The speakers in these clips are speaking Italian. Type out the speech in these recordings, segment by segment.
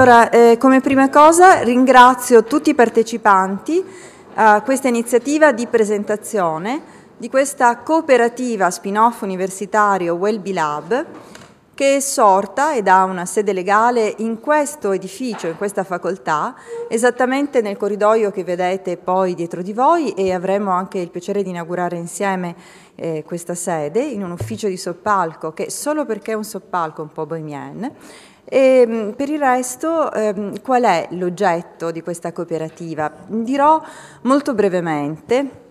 Allora, eh, come prima cosa ringrazio tutti i partecipanti a questa iniziativa di presentazione di questa cooperativa spin-off universitario Wellbe Lab che è sorta ed ha una sede legale in questo edificio, in questa facoltà, esattamente nel corridoio che vedete poi dietro di voi e avremo anche il piacere di inaugurare insieme eh, questa sede in un ufficio di soppalco che solo perché è un soppalco un po' bohemian e ehm, per il resto, ehm, qual è l'oggetto di questa cooperativa? Dirò molto brevemente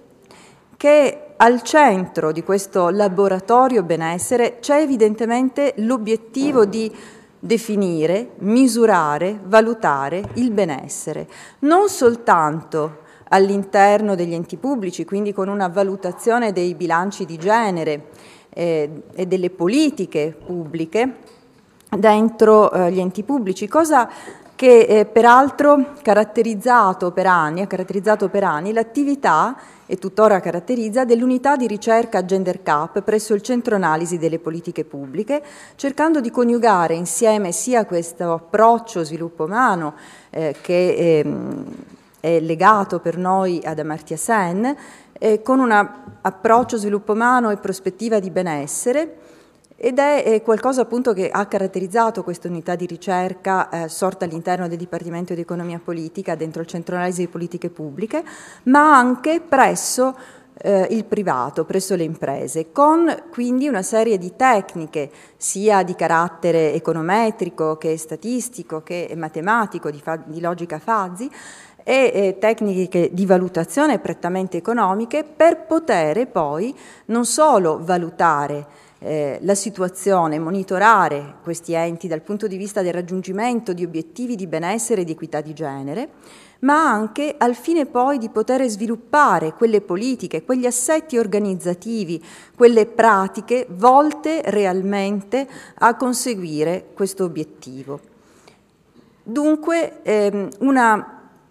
che al centro di questo laboratorio benessere c'è evidentemente l'obiettivo di definire, misurare, valutare il benessere, non soltanto all'interno degli enti pubblici, quindi con una valutazione dei bilanci di genere eh, e delle politiche pubbliche, dentro eh, gli enti pubblici, cosa che eh, peraltro caratterizzato per anni, ha caratterizzato per anni l'attività e tuttora caratterizza dell'unità di ricerca Gender Cap presso il Centro Analisi delle Politiche Pubbliche, cercando di coniugare insieme sia questo approccio sviluppo umano eh, che ehm, è legato per noi ad Amartya Sen, eh, con un approccio sviluppo umano e prospettiva di benessere, ed è eh, qualcosa appunto che ha caratterizzato questa unità di ricerca eh, sorta all'interno del Dipartimento di Economia Politica, dentro il Centro Analisi di Politiche Pubbliche, ma anche presso eh, il privato, presso le imprese, con quindi una serie di tecniche sia di carattere econometrico che statistico che matematico, di, fa- di logica fazi e eh, tecniche di valutazione prettamente economiche per poter poi non solo valutare eh, la situazione, monitorare questi enti dal punto di vista del raggiungimento di obiettivi di benessere e di equità di genere, ma anche al fine poi di poter sviluppare quelle politiche, quegli assetti organizzativi, quelle pratiche volte realmente a conseguire questo obiettivo. Dunque ehm, un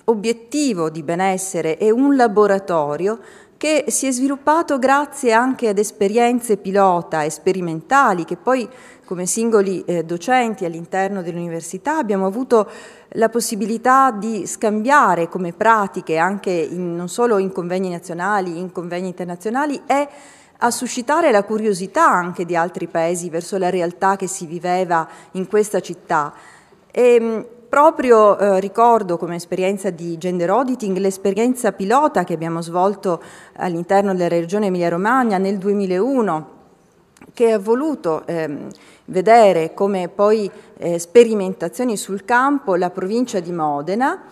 obiettivo di benessere e un laboratorio che si è sviluppato grazie anche ad esperienze pilota e sperimentali che poi come singoli eh, docenti all'interno dell'università abbiamo avuto la possibilità di scambiare come pratiche anche in, non solo in convegni nazionali, in convegni internazionali e a suscitare la curiosità anche di altri paesi verso la realtà che si viveva in questa città. E, ehm, Proprio eh, ricordo come esperienza di gender auditing l'esperienza pilota che abbiamo svolto all'interno della regione Emilia-Romagna nel 2001 che ha voluto ehm, vedere come poi eh, sperimentazioni sul campo la provincia di Modena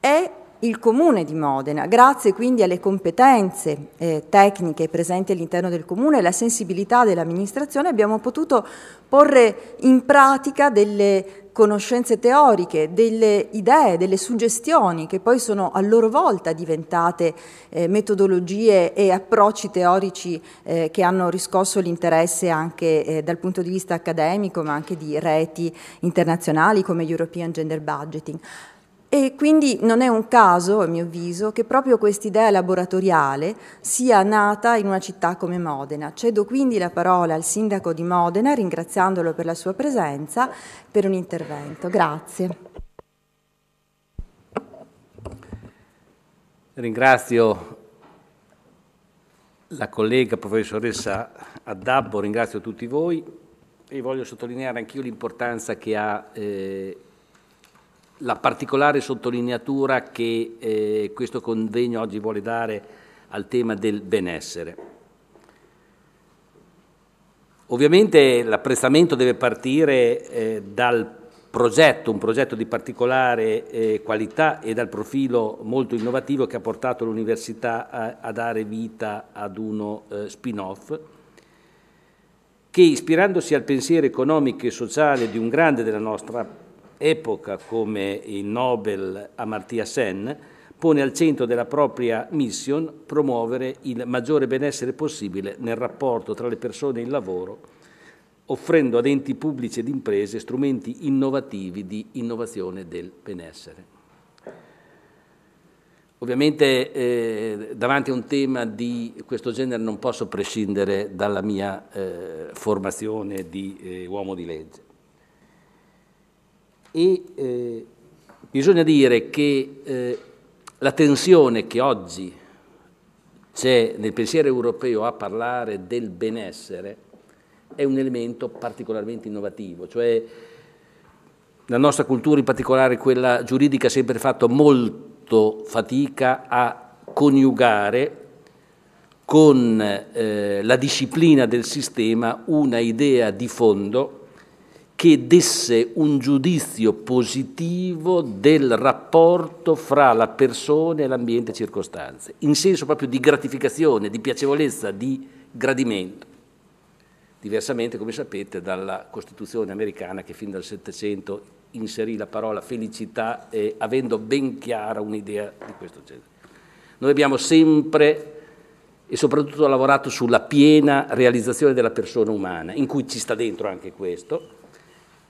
e il comune di Modena, grazie quindi alle competenze eh, tecniche presenti all'interno del comune e alla sensibilità dell'amministrazione abbiamo potuto porre in pratica delle conoscenze teoriche, delle idee, delle suggestioni che poi sono a loro volta diventate eh, metodologie e approcci teorici eh, che hanno riscosso l'interesse anche eh, dal punto di vista accademico, ma anche di reti internazionali come European Gender Budgeting. E quindi non è un caso, a mio avviso, che proprio quest'idea laboratoriale sia nata in una città come Modena. Cedo quindi la parola al sindaco di Modena, ringraziandolo per la sua presenza, per un intervento. Grazie. Ringrazio la collega professoressa Addabbo, ringrazio tutti voi e voglio sottolineare anch'io l'importanza che ha eh, la particolare sottolineatura che eh, questo convegno oggi vuole dare al tema del benessere. Ovviamente l'apprezzamento deve partire eh, dal progetto, un progetto di particolare eh, qualità e dal profilo molto innovativo che ha portato l'Università a, a dare vita ad uno eh, spin-off che ispirandosi al pensiero economico e sociale di un grande della nostra epoca come il Nobel Amartya Sen, pone al centro della propria mission promuovere il maggiore benessere possibile nel rapporto tra le persone e il lavoro, offrendo ad enti pubblici ed imprese strumenti innovativi di innovazione del benessere. Ovviamente eh, davanti a un tema di questo genere non posso prescindere dalla mia eh, formazione di eh, uomo di legge. E eh, bisogna dire che eh, la tensione che oggi c'è nel pensiero europeo a parlare del benessere è un elemento particolarmente innovativo, cioè la nostra cultura, in particolare quella giuridica, ha sempre fatto molto fatica a coniugare con eh, la disciplina del sistema una idea di fondo che desse un giudizio positivo del rapporto fra la persona e l'ambiente e circostanze, in senso proprio di gratificazione, di piacevolezza, di gradimento. Diversamente, come sapete, dalla Costituzione americana che fin dal Settecento inserì la parola felicità eh, avendo ben chiara un'idea di questo genere. Noi abbiamo sempre e soprattutto lavorato sulla piena realizzazione della persona umana, in cui ci sta dentro anche questo,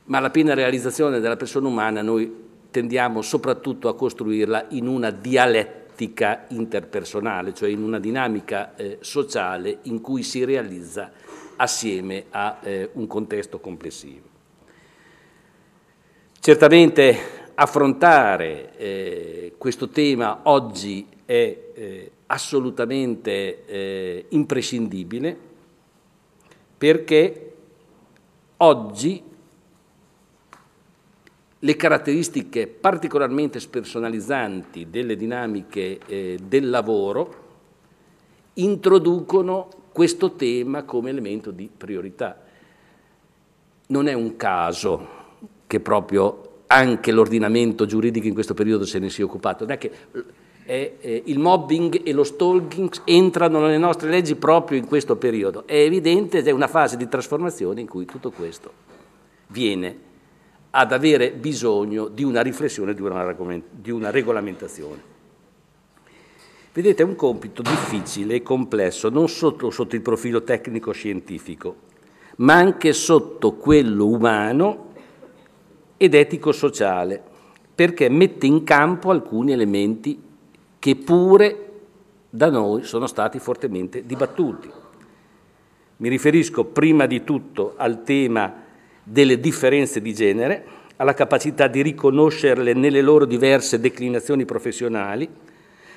ma la piena realizzazione della persona umana noi tendiamo soprattutto a costruirla in una dialettica interpersonale, cioè in una dinamica eh, sociale in cui si realizza assieme a eh, un contesto complessivo. Certamente affrontare eh, questo tema oggi è eh, assolutamente eh, imprescindibile perché oggi le caratteristiche particolarmente spersonalizzanti delle dinamiche eh, del lavoro introducono questo tema come elemento di priorità. Non è un caso che proprio anche l'ordinamento giuridico in questo periodo se ne sia occupato. Non è che è, eh, eh, il mobbing e lo stalking entrano nelle nostre leggi proprio in questo periodo. È evidente ed è una fase di trasformazione in cui tutto questo viene ad avere bisogno di una riflessione, di una regolamentazione. Vedete, è un compito difficile e complesso, non sotto, sotto il profilo tecnico-scientifico, ma anche sotto quello umano ed etico-sociale, perché mette in campo alcuni elementi che pure da noi sono stati fortemente dibattuti. Mi riferisco prima di tutto al tema delle differenze di genere, alla capacità di riconoscerle nelle loro diverse declinazioni professionali,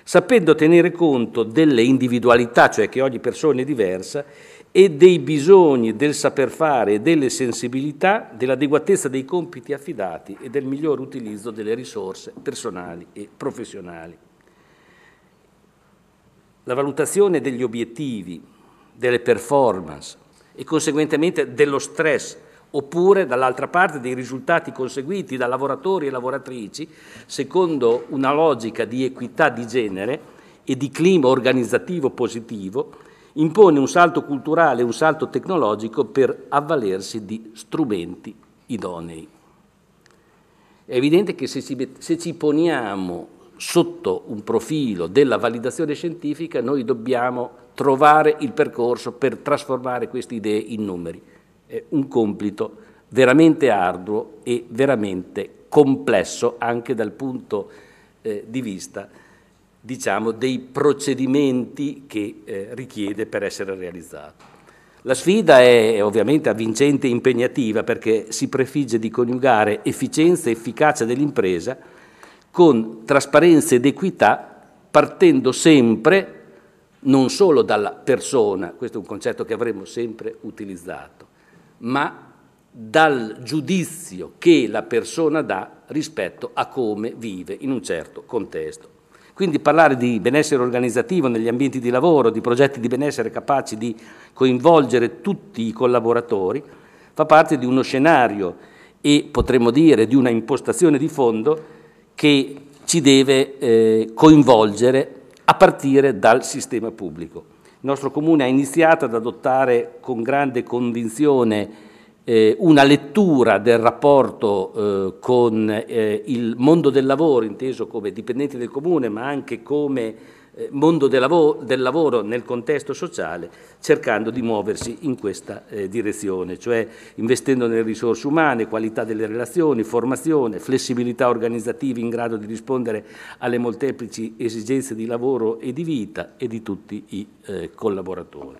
sapendo tenere conto delle individualità, cioè che ogni persona è diversa, e dei bisogni del saper fare e delle sensibilità, dell'adeguatezza dei compiti affidati e del miglior utilizzo delle risorse personali e professionali. La valutazione degli obiettivi, delle performance e conseguentemente dello stress oppure dall'altra parte dei risultati conseguiti da lavoratori e lavoratrici secondo una logica di equità di genere e di clima organizzativo positivo, impone un salto culturale e un salto tecnologico per avvalersi di strumenti idonei. È evidente che se ci, se ci poniamo sotto un profilo della validazione scientifica, noi dobbiamo trovare il percorso per trasformare queste idee in numeri eh, un compito veramente arduo e veramente complesso anche dal punto eh, di vista diciamo, dei procedimenti che eh, richiede per essere realizzato. La sfida è ovviamente avvincente e impegnativa perché si prefigge di coniugare efficienza e efficacia dell'impresa con trasparenza ed equità partendo sempre non solo dalla persona, questo è un concetto che avremmo sempre utilizzato, ma dal giudizio che la persona dà rispetto a come vive in un certo contesto. Quindi parlare di benessere organizzativo negli ambienti di lavoro, di progetti di benessere capaci di coinvolgere tutti i collaboratori, fa parte di uno scenario e potremmo dire di una impostazione di fondo che ci deve eh, coinvolgere a partire dal sistema pubblico. Il nostro Comune ha iniziato ad adottare con grande convinzione eh, una lettura del rapporto eh, con eh, il mondo del lavoro, inteso come dipendenti del Comune, ma anche come eh, mondo del lavoro, del lavoro, nel contesto sociale cercando di muoversi in questa eh, direzione, cioè investendo nelle risorse umane, qualità delle relazioni, formazione, flessibilità organizzativa in grado di rispondere alle molteplici esigenze di lavoro e di vita e di tutti i eh, collaboratori.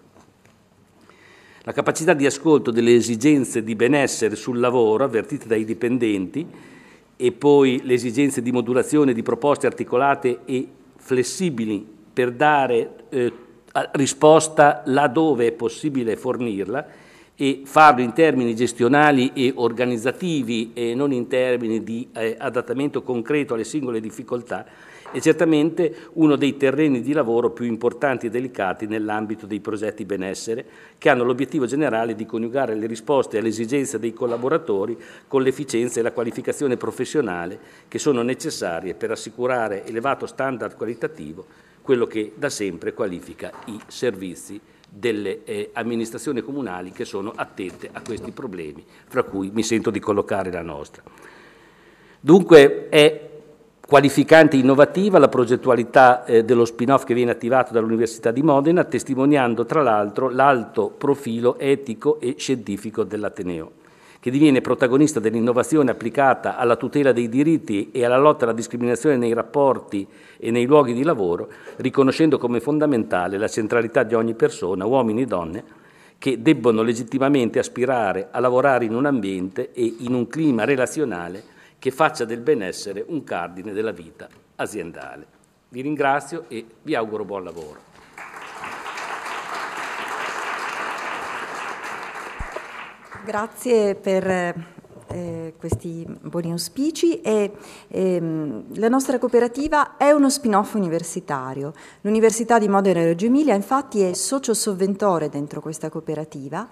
La capacità di ascolto delle esigenze di benessere sul lavoro avvertite dai dipendenti e poi le esigenze di modulazione di proposte articolate e flessibili per dare eh, risposta laddove è possibile fornirla e farlo in termini gestionali e organizzativi e non in termini di eh, adattamento concreto alle singole difficoltà, è certamente uno dei terreni di lavoro più importanti e delicati nell'ambito dei progetti benessere, che hanno l'obiettivo generale di coniugare le risposte alle esigenze dei collaboratori con l'efficienza e la qualificazione professionale che sono necessarie per assicurare elevato standard qualitativo, quello che da sempre qualifica i servizi delle eh, amministrazioni comunali che sono attente a questi problemi, fra cui mi sento di collocare la nostra. Dunque è qualificante e innovativa la progettualità eh, dello spin-off che viene attivato dall'Università di Modena, testimoniando tra l'altro l'alto profilo etico e scientifico dell'Ateneo, che diviene protagonista dell'innovazione applicata alla tutela dei diritti e alla lotta alla discriminazione nei rapporti e nei luoghi di lavoro, riconoscendo come fondamentale la centralità di ogni persona, uomini e donne, che debbono legittimamente aspirare a lavorare in un ambiente e in un clima relazionale che faccia del benessere un cardine della vita aziendale. Vi ringrazio e vi auguro buon lavoro. Grazie per eh, eh, questi buoni auspici e, ehm, la nostra cooperativa è uno spin-off universitario. L'Università di Modena e Reggio Emilia infatti è socio sovventore dentro questa cooperativa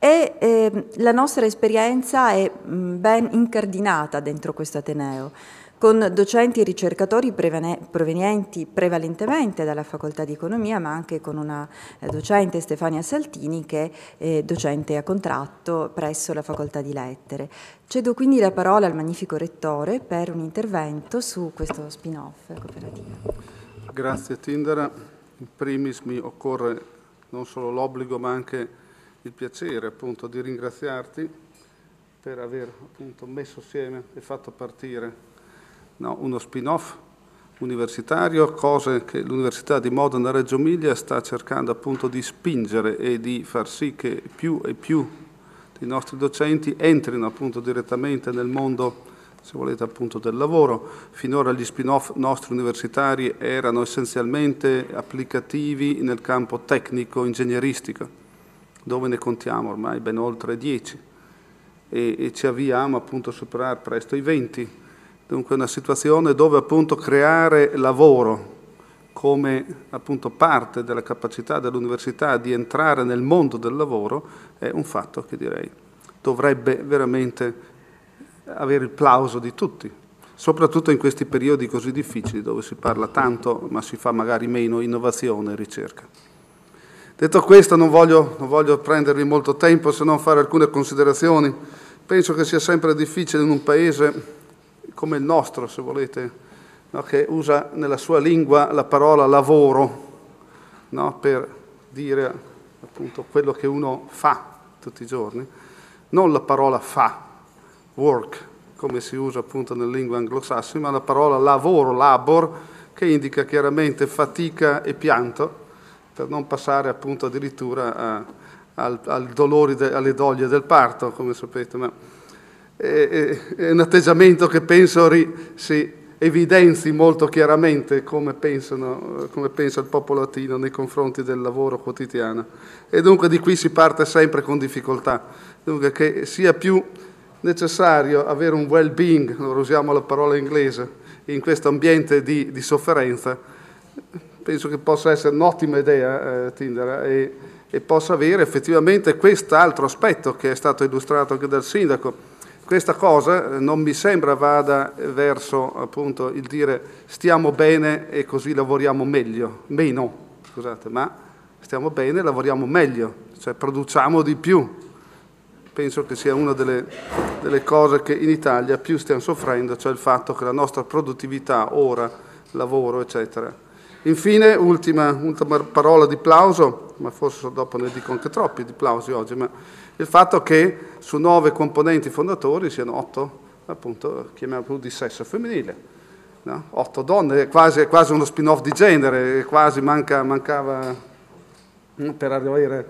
e eh, la nostra esperienza è ben incardinata dentro questo Ateneo, con docenti e ricercatori provenienti prevalentemente dalla Facoltà di Economia, ma anche con una eh, docente, Stefania Saltini, che è eh, docente a contratto presso la Facoltà di Lettere. Cedo quindi la parola al magnifico rettore per un intervento su questo spin-off cooperativo. Grazie Tindara. In primis mi occorre non solo l'obbligo ma anche il piacere appunto di ringraziarti per aver appunto messo insieme e fatto partire no, uno spin-off universitario, cose che l'Università di Modena Reggio Emilia sta cercando appunto di spingere e di far sì che più e più i nostri docenti entrino appunto direttamente nel mondo se volete appunto del lavoro. Finora gli spin-off nostri universitari erano essenzialmente applicativi nel campo tecnico-ingegneristico dove ne contiamo ormai ben oltre 10 e, e ci avviamo appunto a superare presto i 20. Dunque una situazione dove appunto creare lavoro come appunto parte della capacità dell'università di entrare nel mondo del lavoro è un fatto che direi dovrebbe veramente avere il plauso di tutti, soprattutto in questi periodi così difficili dove si parla tanto ma si fa magari meno innovazione e ricerca. Detto questo, non voglio, non voglio prendervi molto tempo se non fare alcune considerazioni. Penso che sia sempre difficile in un paese come il nostro, se volete, no? che usa nella sua lingua la parola lavoro no? per dire appunto quello che uno fa tutti i giorni, non la parola fa, work, come si usa appunto nella lingua anglosassone, ma la parola lavoro, labor, che indica chiaramente fatica e pianto per non passare appunto addirittura a, eh, al, al dolore, alle doglie del parto, come sapete, ma è, è un atteggiamento che penso ri, si evidenzi molto chiaramente come, pensano, come pensa il popolo latino nei confronti del lavoro quotidiano. E dunque di qui si parte sempre con difficoltà, dunque che sia più necessario avere un well-being, usiamo la parola inglese, in questo ambiente di, di sofferenza, penso che possa essere un'ottima idea eh, Tinder e, e, possa avere effettivamente quest'altro aspetto che è stato illustrato anche dal sindaco. Questa cosa eh, non mi sembra vada verso appunto il dire stiamo bene e così lavoriamo meglio, meno, scusate, ma stiamo bene e lavoriamo meglio, cioè produciamo di più. Penso che sia una delle, delle cose che in Italia più stiamo soffrendo, cioè il fatto che la nostra produttività ora, lavoro, eccetera, Infine, ultima, ultima parola di plauso, ma forse dopo ne dico anche troppi di plausi oggi, ma il fatto che su nove componenti fondatori siano otto, appunto, chiamiamolo di sesso femminile. No? Otto donne, è quasi, è quasi uno spin-off di genere, quasi manca, mancava mm, per avere,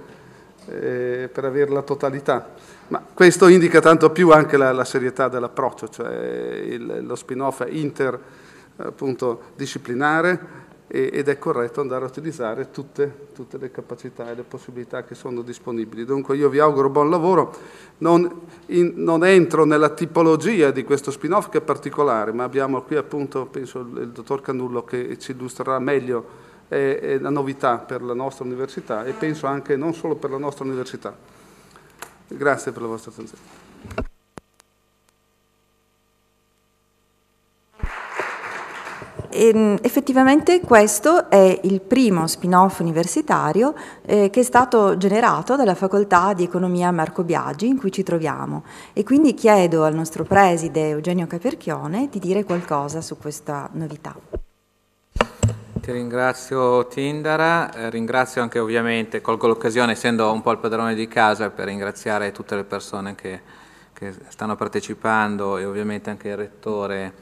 eh, per avere, la totalità. Ma questo indica tanto più anche la, la serietà dell'approccio, cioè il, lo spin-off interdisciplinare ed è corretto andare a utilizzare tutte, tutte, le capacità e le possibilità che sono disponibili. Dunque io vi auguro buon lavoro, non, in, non entro nella tipologia di questo spin-off che è particolare, ma abbiamo qui appunto, penso, il dottor Canullo che ci illustrerà meglio è eh, eh, la novità per la nostra università e penso anche non solo per la nostra università. Grazie per la vostra attenzione. E, ehm, effettivamente questo è il primo spin-off universitario eh, che è stato generato dalla Facoltà di Economia Marco Biagi in cui ci troviamo e quindi chiedo al nostro preside Eugenio Caperchione di dire qualcosa su questa novità. Ti ringrazio Tindara, eh, ringrazio anche ovviamente, colgo l'occasione essendo un po' il padrone di casa per ringraziare tutte le persone che, che stanno partecipando e ovviamente anche il Rettore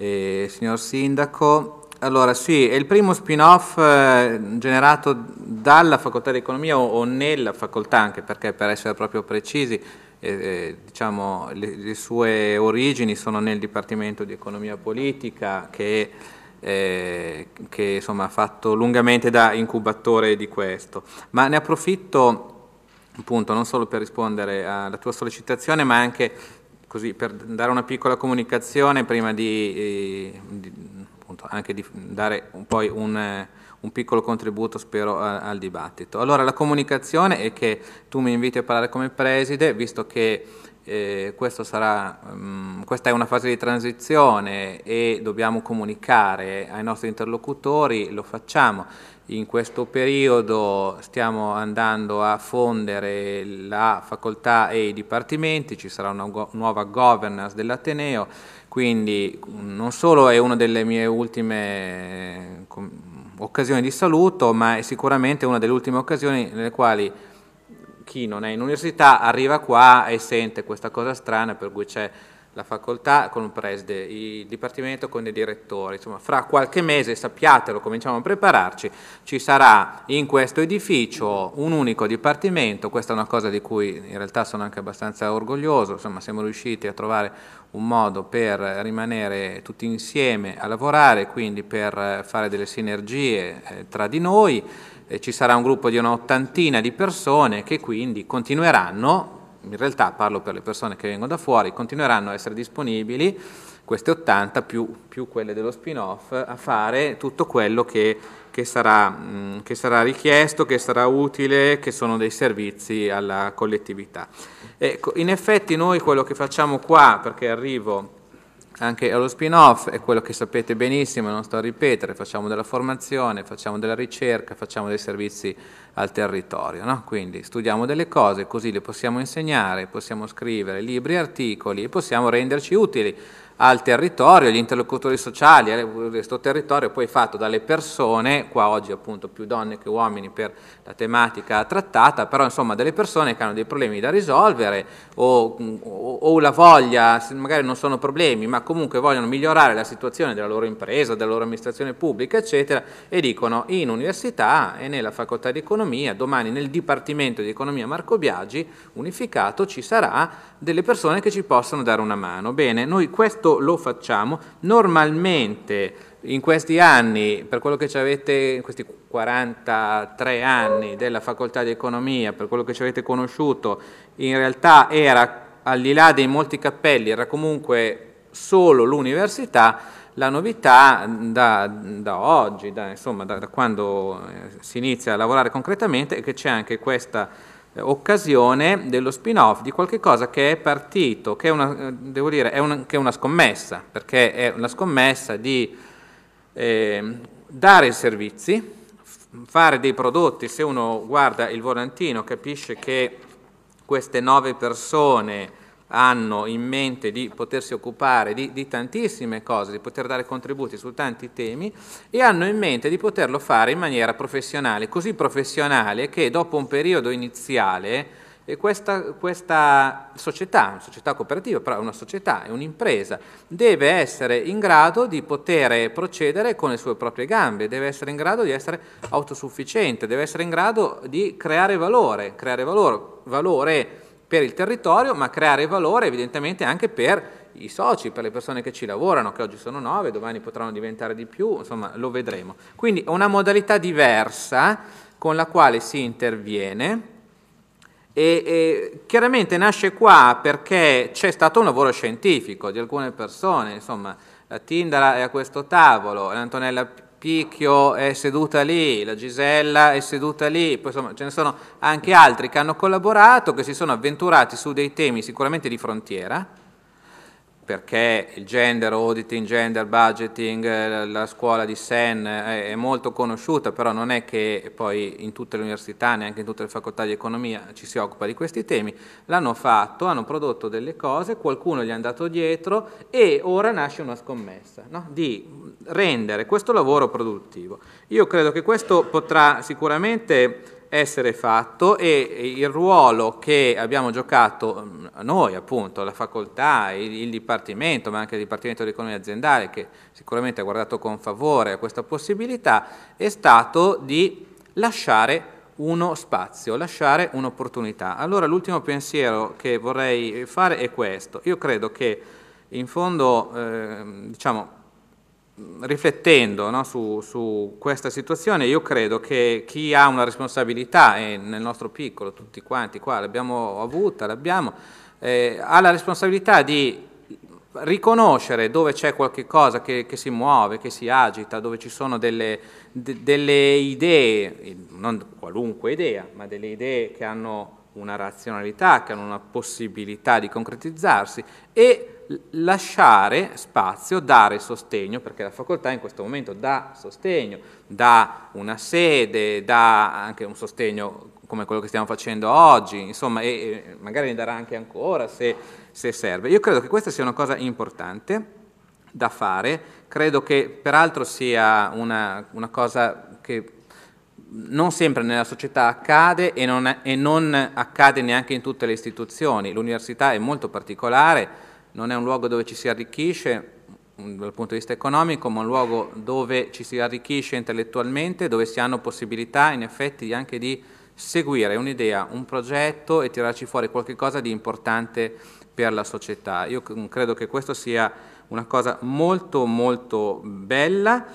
eh, signor Sindaco. Allora, sì, è il primo spin-off eh, generato dalla Facoltà di Economia o, o, nella facoltà, anche perché per essere proprio precisi, eh, eh diciamo, le, le, sue origini sono nel Dipartimento di Economia Politica che, eh, che insomma, ha fatto lungamente da incubatore di questo. Ma ne approfitto appunto non solo per rispondere alla tua sollecitazione, ma anche così per dare una piccola comunicazione prima di, eh, di appunto, anche di dare un, poi un, eh, un piccolo contributo spero a, al dibattito. Allora la comunicazione è che tu mi inviti a parlare come preside visto che eh, sarà, mh, mm, questa è una fase di transizione e dobbiamo comunicare ai nostri interlocutori, lo facciamo. In questo periodo stiamo andando a fondere la facoltà e i dipartimenti, ci sarà una nuova governance dell'Ateneo, quindi non solo è una delle mie ultime occasioni di saluto, ma è sicuramente una delle ultime occasioni nelle quali chi non è in università arriva qua e sente questa cosa strana per cui c'è la facoltà con un preside, il dipartimento con i direttori, insomma fra qualche mese, sappiatelo, cominciamo a prepararci, ci sarà in questo edificio un unico dipartimento, questa è una cosa di cui in realtà sono anche abbastanza orgoglioso, insomma siamo riusciti a trovare un modo per rimanere tutti insieme a lavorare, quindi per fare delle sinergie eh, tra di noi, ci sarà un gruppo di un'ottantina di persone che quindi continueranno in realtà parlo per le persone che vengono da fuori, continueranno a essere disponibili queste 80 più, più quelle dello spin-off a fare tutto quello che, che, sarà, mm, che, sarà, richiesto, che sarà utile, che sono dei servizi alla collettività. E, ecco, in effetti noi quello che facciamo qua, perché arrivo anche allo spin-off è quello che sapete benissimo, non sto a ripetere, facciamo della formazione, facciamo della ricerca, facciamo dei servizi al territorio, no? quindi studiamo delle cose così le possiamo insegnare, possiamo scrivere libri, articoli e possiamo renderci utili al territorio, agli interlocutori sociali, eh, questo territorio poi fatto dalle persone, qua oggi appunto più donne che uomini per la tematica trattata, però insomma delle persone che hanno dei problemi da risolvere o, o, o la voglia, magari non sono problemi, ma comunque vogliono migliorare la situazione della loro impresa, della loro amministrazione pubblica, eccetera, e dicono in università e nella facoltà di economia, domani nel Dipartimento di Economia Marco Biagi unificato ci sarà delle persone che ci possono dare una mano. Bene, noi questo questo lo facciamo. Normalmente in questi anni, per quello che ci avete, in questi 43 anni della facoltà di economia, per quello che ci avete conosciuto, in realtà era al di là dei molti cappelli, era comunque solo l'università, la novità da, da oggi, da, insomma, da, da quando eh, si inizia a lavorare concretamente, è che c'è anche questa eh, occasione dello spin-off di qualcosa che è partito, che è una, eh, dire, è una, che è una scommessa, perché è una scommessa di eh, dare servizi, fare dei prodotti, se uno guarda il volantino capisce che queste nove persone hanno in mente di potersi occupare di, di, tantissime cose, di poter dare contributi su tanti temi e hanno in mente di poterlo fare in maniera professionale, così professionale che dopo un periodo iniziale eh, questa, questa società, una società cooperativa, però è una società, è un'impresa, deve essere in grado di poter procedere con le sue proprie gambe, deve essere in grado di essere autosufficiente, deve essere in grado di creare valore, creare valore, valore per il territorio, ma creare valore evidentemente anche per i soci, per le persone che ci lavorano, che oggi sono nove, domani potranno diventare di più, insomma lo vedremo. Quindi è una modalità diversa con la quale si interviene e, e chiaramente nasce qua perché c'è stato un lavoro scientifico di alcune persone, insomma la Tindara è a questo tavolo, l'Antonella Picchio è seduta lì, la Gisella è seduta lì, poi insomma ce ne sono anche altri che hanno collaborato, che si sono avventurati su dei temi sicuramente di frontiera, perché il gender auditing, gender budgeting, eh, la scuola di Sen eh, è molto conosciuta, però non è che poi in tutte le università, neanche in tutte le facoltà di economia ci si occupa di questi temi. L'hanno fatto, hanno prodotto delle cose, qualcuno gli è andato dietro e ora nasce una scommessa no? di rendere questo lavoro produttivo. Io credo che questo potrà sicuramente essere fatto e il ruolo che abbiamo giocato mm, noi, appunto, la facoltà, il, il Dipartimento, ma anche il Dipartimento di Economia Aziendale, che sicuramente ha guardato con favore a questa possibilità, è stato di lasciare uno spazio, lasciare un'opportunità. Allora l'ultimo pensiero che vorrei fare è questo. Io credo che in fondo, eh, diciamo, riflettendo no, su, su, questa situazione, io credo che chi ha una responsabilità, e nel nostro piccolo tutti quanti qua l'abbiamo avuta, l'abbiamo, eh, ha la responsabilità di riconoscere dove c'è qualche cosa che, che, si muove, che si agita, dove ci sono delle, de, delle idee, non qualunque idea, ma delle idee che hanno una razionalità, che hanno una possibilità di concretizzarsi e lasciare spazio, dare sostegno, perché la facoltà in questo momento dà sostegno, dà una sede, dà anche un sostegno come quello che stiamo facendo oggi, insomma, e magari ne darà anche ancora se, se serve. Io credo che questa sia una cosa importante da fare, credo che peraltro sia una, una cosa che non sempre nella società accade e non, e non accade neanche in tutte le istituzioni. L'università è molto particolare non è un luogo dove ci si arricchisce dal punto di vista economico, ma un luogo dove ci si arricchisce intellettualmente, dove si hanno possibilità in effetti anche di seguire un'idea, un progetto e tirarci fuori qualcosa di importante per la società. Io mm, credo che questa sia una cosa molto molto bella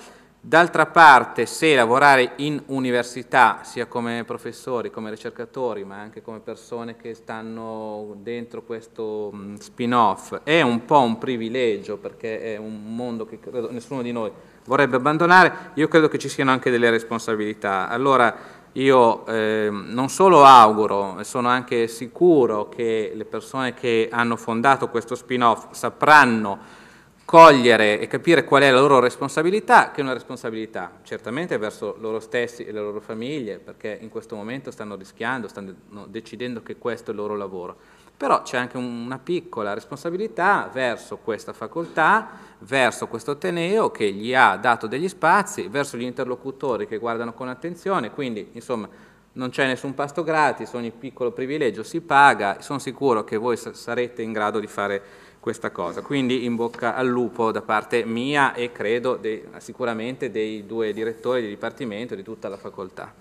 D'altra parte, se lavorare in università, sia come professori, come ricercatori, ma anche come persone che stanno dentro questo mm, spin-off, è un po' un privilegio perché è un mondo che credo nessuno di noi vorrebbe abbandonare, io credo che ci siano anche delle responsabilità. Allora, io eh, non solo auguro, sono anche sicuro che le persone che hanno fondato questo spin-off sapranno cogliere e capire qual è la loro responsabilità, che è una responsabilità certamente verso loro stessi e le loro famiglie, perché in questo momento stanno rischiando, stanno decidendo che questo è il loro lavoro. Però c'è anche una piccola responsabilità verso questa facoltà, verso questo Ateneo che gli ha dato degli spazi, verso gli interlocutori che guardano con attenzione, quindi insomma non c'è nessun pasto gratis, ogni piccolo privilegio si paga, sono sicuro che voi sarete in grado di fare questa cosa. Quindi in bocca al lupo da parte mia e credo de, sicuramente dei due direttori di dipartimento e di tutta la facoltà.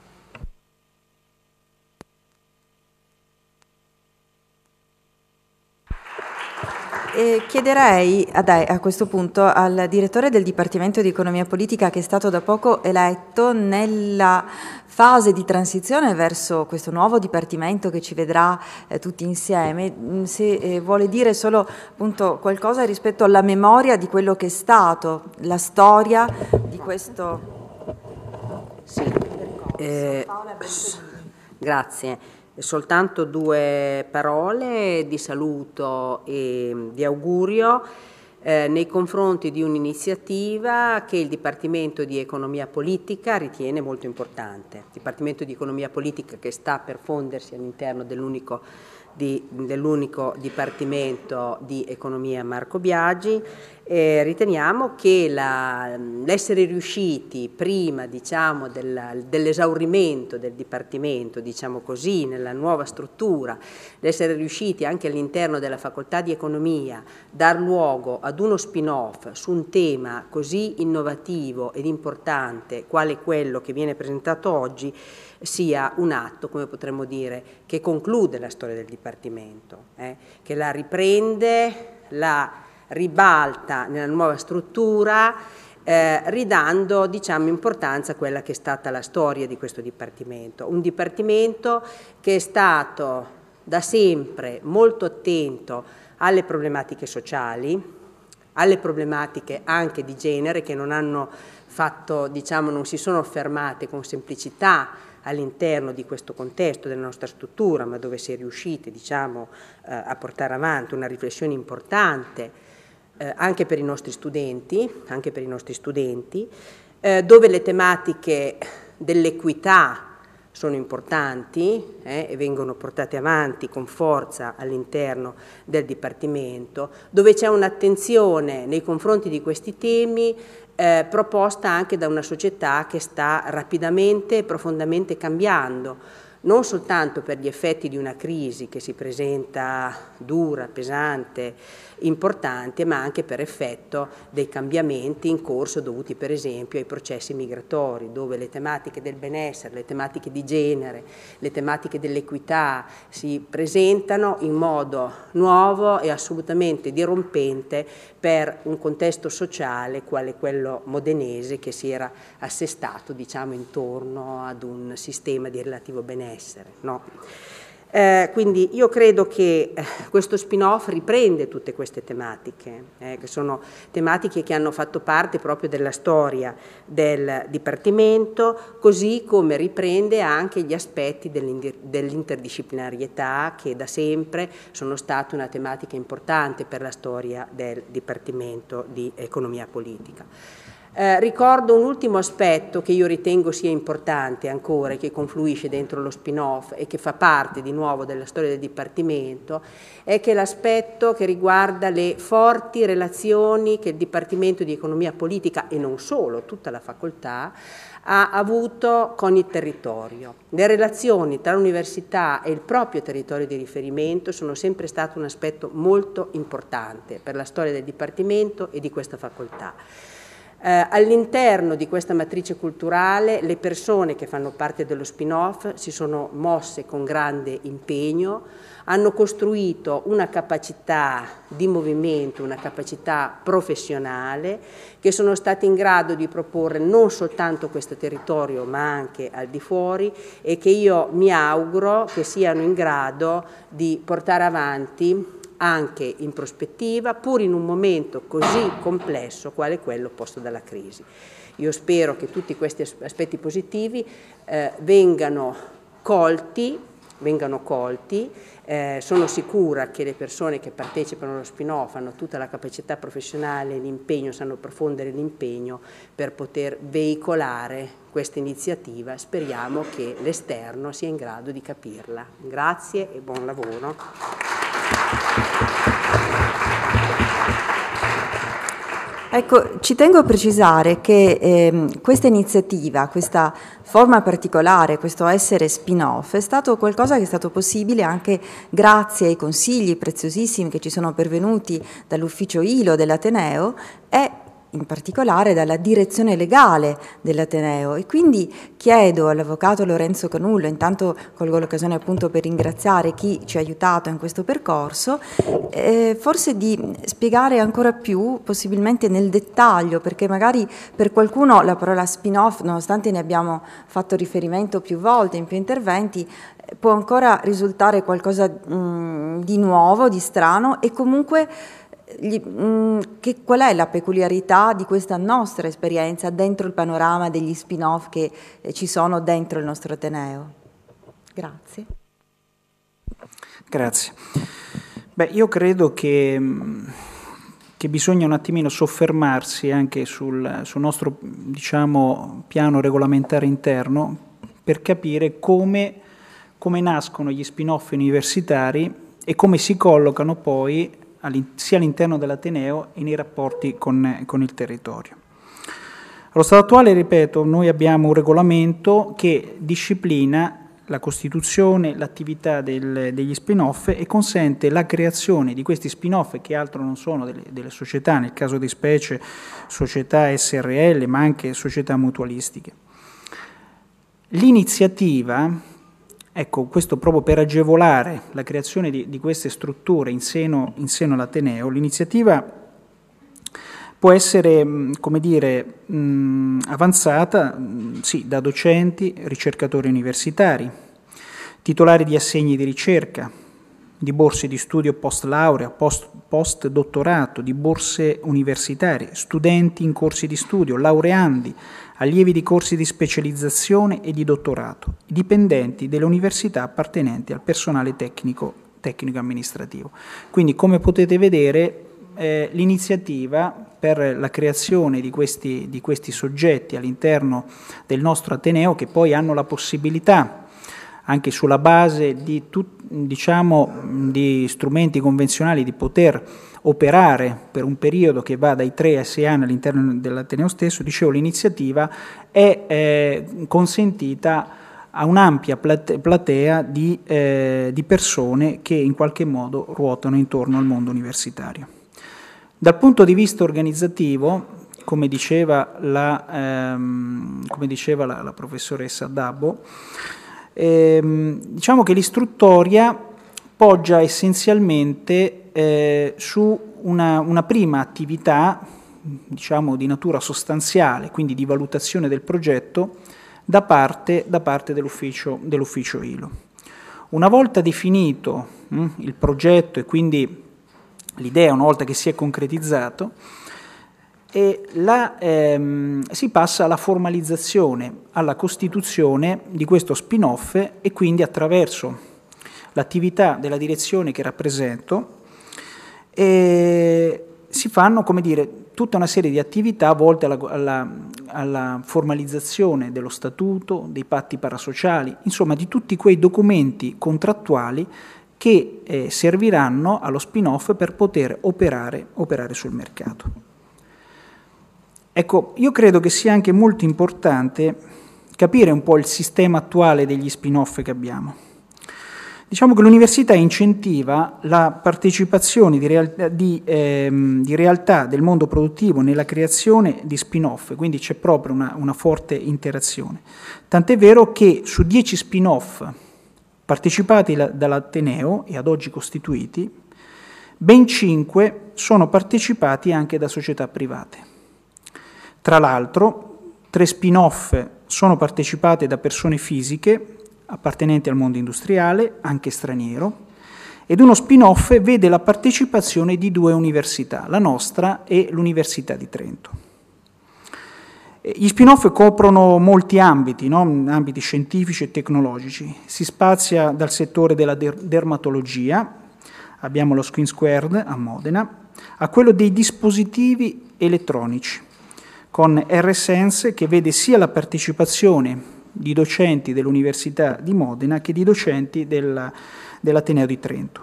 E chiederei a, ah, a questo punto al direttore del Dipartimento di Economia Politica che è stato da poco eletto nella fase di transizione verso questo nuovo dipartimento che ci vedrà eh, tutti insieme, mm, se eh, vuole dire solo appunto, qualcosa rispetto alla memoria di quello che è stato, la storia di questo... Sì. Eh, grazie soltanto due parole di saluto e di augurio eh, nei confronti di un'iniziativa che il Dipartimento di Economia Politica ritiene molto importante. Il Dipartimento di Economia Politica che sta per fondersi all'interno dell'unico dell'unico Dipartimento di Economia Marco Biagi. Eh, riteniamo che l'essere riusciti prima diciamo, dell'esaurimento del Dipartimento, diciamo così, nella nuova struttura, l'essere riusciti anche all'interno della Facoltà di Economia dar luogo ad uno spin-off su un tema così innovativo ed importante quale quello che viene presentato oggi, sia un atto, come potremmo dire, che conclude la storia del Dipartimento, eh, che la riprende, la ribalta nella nuova struttura, eh, ridando diciamo, importanza a quella che è stata la storia di questo Dipartimento. Un Dipartimento che è stato da sempre molto attento alle problematiche sociali, alle problematiche anche di genere che non hanno fatto, diciamo, non si sono fermate con semplicità all'interno di questo contesto della nostra struttura, ma dove si è riusciti diciamo, eh, a portare avanti una riflessione importante eh, anche per i nostri studenti, i nostri studenti eh, dove le tematiche dell'equità sono importanti eh, e vengono portate avanti con forza all'interno del Dipartimento, dove c'è un'attenzione nei confronti di questi temi eh, proposta anche da una società che sta rapidamente e profondamente cambiando non soltanto per gli effetti di una crisi che si presenta dura, pesante, importante, ma anche per effetto dei cambiamenti in corso dovuti per esempio ai processi migratori, dove le tematiche del benessere, le tematiche di genere, le tematiche dell'equità si presentano in modo nuovo e assolutamente dirompente per un contesto sociale quale quello modenese che si era assestato diciamo, intorno ad un sistema di relativo benessere essere. No? Eh, quindi io credo che eh, questo spin-off riprende tutte queste tematiche, eh, che sono tematiche che hanno fatto parte proprio della storia del Dipartimento, così come riprende anche gli aspetti dell'interdisciplinarietà che da sempre sono state una tematica importante per la storia del Dipartimento di Economia Politica. Eh, ricordo un ultimo aspetto che io ritengo sia importante ancora e che confluisce dentro lo spin-off e che fa parte di nuovo della storia del Dipartimento, è che l'aspetto che riguarda le forti relazioni che il Dipartimento di Economia Politica e non solo, tutta la facoltà, ha avuto con il territorio. Le relazioni tra l'università e il proprio territorio di riferimento sono sempre stato un aspetto molto importante per la storia del Dipartimento e di questa facoltà. Eh, all'interno di questa matrice culturale le persone che fanno parte dello spin-off si sono mosse con grande impegno, hanno costruito una capacità di movimento, una capacità professionale, che sono stati in grado di proporre non soltanto questo territorio ma anche al di fuori e che io mi auguro che siano in grado di portare avanti anche in prospettiva, pur in un momento così complesso quale quello posto dalla crisi. Io spero che tutti questi aspetti positivi eh, vengano colti vengano colti. Eh, sono sicura che le persone che partecipano allo spin-off hanno tutta la capacità professionale, l'impegno, sanno approfondire l'impegno per poter veicolare questa iniziativa. Speriamo che l'esterno sia in grado di capirla. Grazie e buon lavoro. Ecco, ci tengo a precisare che ehm, questa iniziativa, questa forma particolare, questo essere spin-off, è stato qualcosa che è stato possibile anche grazie ai consigli preziosissimi che ci sono pervenuti dall'ufficio ILO dell'Ateneo e in particolare dalla direzione legale dell'Ateneo e quindi chiedo all'avvocato Lorenzo Canullo, intanto colgo l'occasione appunto per ringraziare chi ci ha aiutato in questo percorso, eh, forse di spiegare ancora più, possibilmente nel dettaglio, perché magari per qualcuno la parola spin-off, nonostante ne abbiamo fatto riferimento più volte in più interventi, può ancora risultare qualcosa mh, mm, di nuovo, di strano e comunque gli, mh, mm, che, qual è la peculiarità di questa nostra esperienza dentro il panorama degli spin-off che eh, ci sono dentro il nostro Ateneo? Grazie. Grazie. Beh, io credo che, mm, che bisogna un attimino soffermarsi anche sul, sul nostro diciamo, piano regolamentare interno per capire come, come nascono gli spin-off universitari e come si collocano poi sia all'interno dell'Ateneo e nei rapporti con, con il territorio. Allo stato attuale, ripeto, noi abbiamo un regolamento che disciplina la costituzione, l'attività del, degli spin-off e consente la creazione di questi spin-off che altro non sono delle, delle, società, nel caso di specie società SRL, ma anche società mutualistiche. L'iniziativa Ecco, questo proprio per agevolare la creazione di, di queste strutture in seno, in seno all'Ateneo, l'iniziativa può essere mm, come dire, mm, avanzata mm, sì, da docenti, ricercatori universitari, titolari di assegni di ricerca, di borse di studio post laurea, post, post dottorato, di borse universitarie, studenti in corsi di studio, laureandi, allievi di corsi di specializzazione e di dottorato, dipendenti delle università appartenenti al personale tecnico, tecnico-amministrativo. Quindi come potete vedere eh, l'iniziativa per la creazione di questi, di questi soggetti all'interno del nostro Ateneo che poi hanno la possibilità anche sulla base di, tut, diciamo, di strumenti convenzionali di poter operare per un periodo che va dai 3 ai 6 anni all'interno dell'Ateneo stesso, dicevo l'iniziativa è eh, consentita a un'ampia platea di, eh, di persone che in qualche modo ruotano intorno al mondo universitario. Dal punto di vista organizzativo, come diceva la, ehm, come diceva la, la professoressa Dabbo, ehm, diciamo che l'istruttoria poggia essenzialmente eh, su una, una prima attività, diciamo di natura sostanziale, quindi di valutazione del progetto, da parte, da parte dell'ufficio, dell'ufficio ILO. Una volta definito mh, hm, il progetto e quindi l'idea, una volta che si è concretizzato, la, ehm, si passa alla formalizzazione, alla costituzione di questo spin-off e quindi attraverso l'attività della direzione che rappresento e si fanno, come dire, tutta una serie di attività volte alla, alla, alla, formalizzazione dello statuto, dei patti parasociali, insomma di tutti quei documenti contrattuali che eh, serviranno allo spin-off per poter operare, operare sul mercato. Ecco, io credo che sia anche molto importante capire un po' il sistema attuale degli spin-off che abbiamo. Diciamo che l'università incentiva la partecipazione di, real- di, ehm, di realtà del mondo produttivo nella creazione di spin-off, quindi c'è proprio una, una forte interazione. Tant'è vero che su 10 spin-off partecipati la- dall'Ateneo e ad oggi costituiti, ben 5 sono partecipati anche da società private. Tra l'altro, tre spin-off sono partecipate da persone fisiche appartenenti al mondo industriale, anche straniero, ed uno spin-off vede la partecipazione di due università, la nostra e l'Università di Trento. Gli spin-off coprono molti ambiti, no? ambiti scientifici e tecnologici. Si spazia dal settore della der- dermatologia, abbiamo lo Screen Squared a Modena, a quello dei dispositivi elettronici, con RSense che vede sia la partecipazione di docenti dell'Università di Modena che di docenti della, dell'Ateneo di Trento.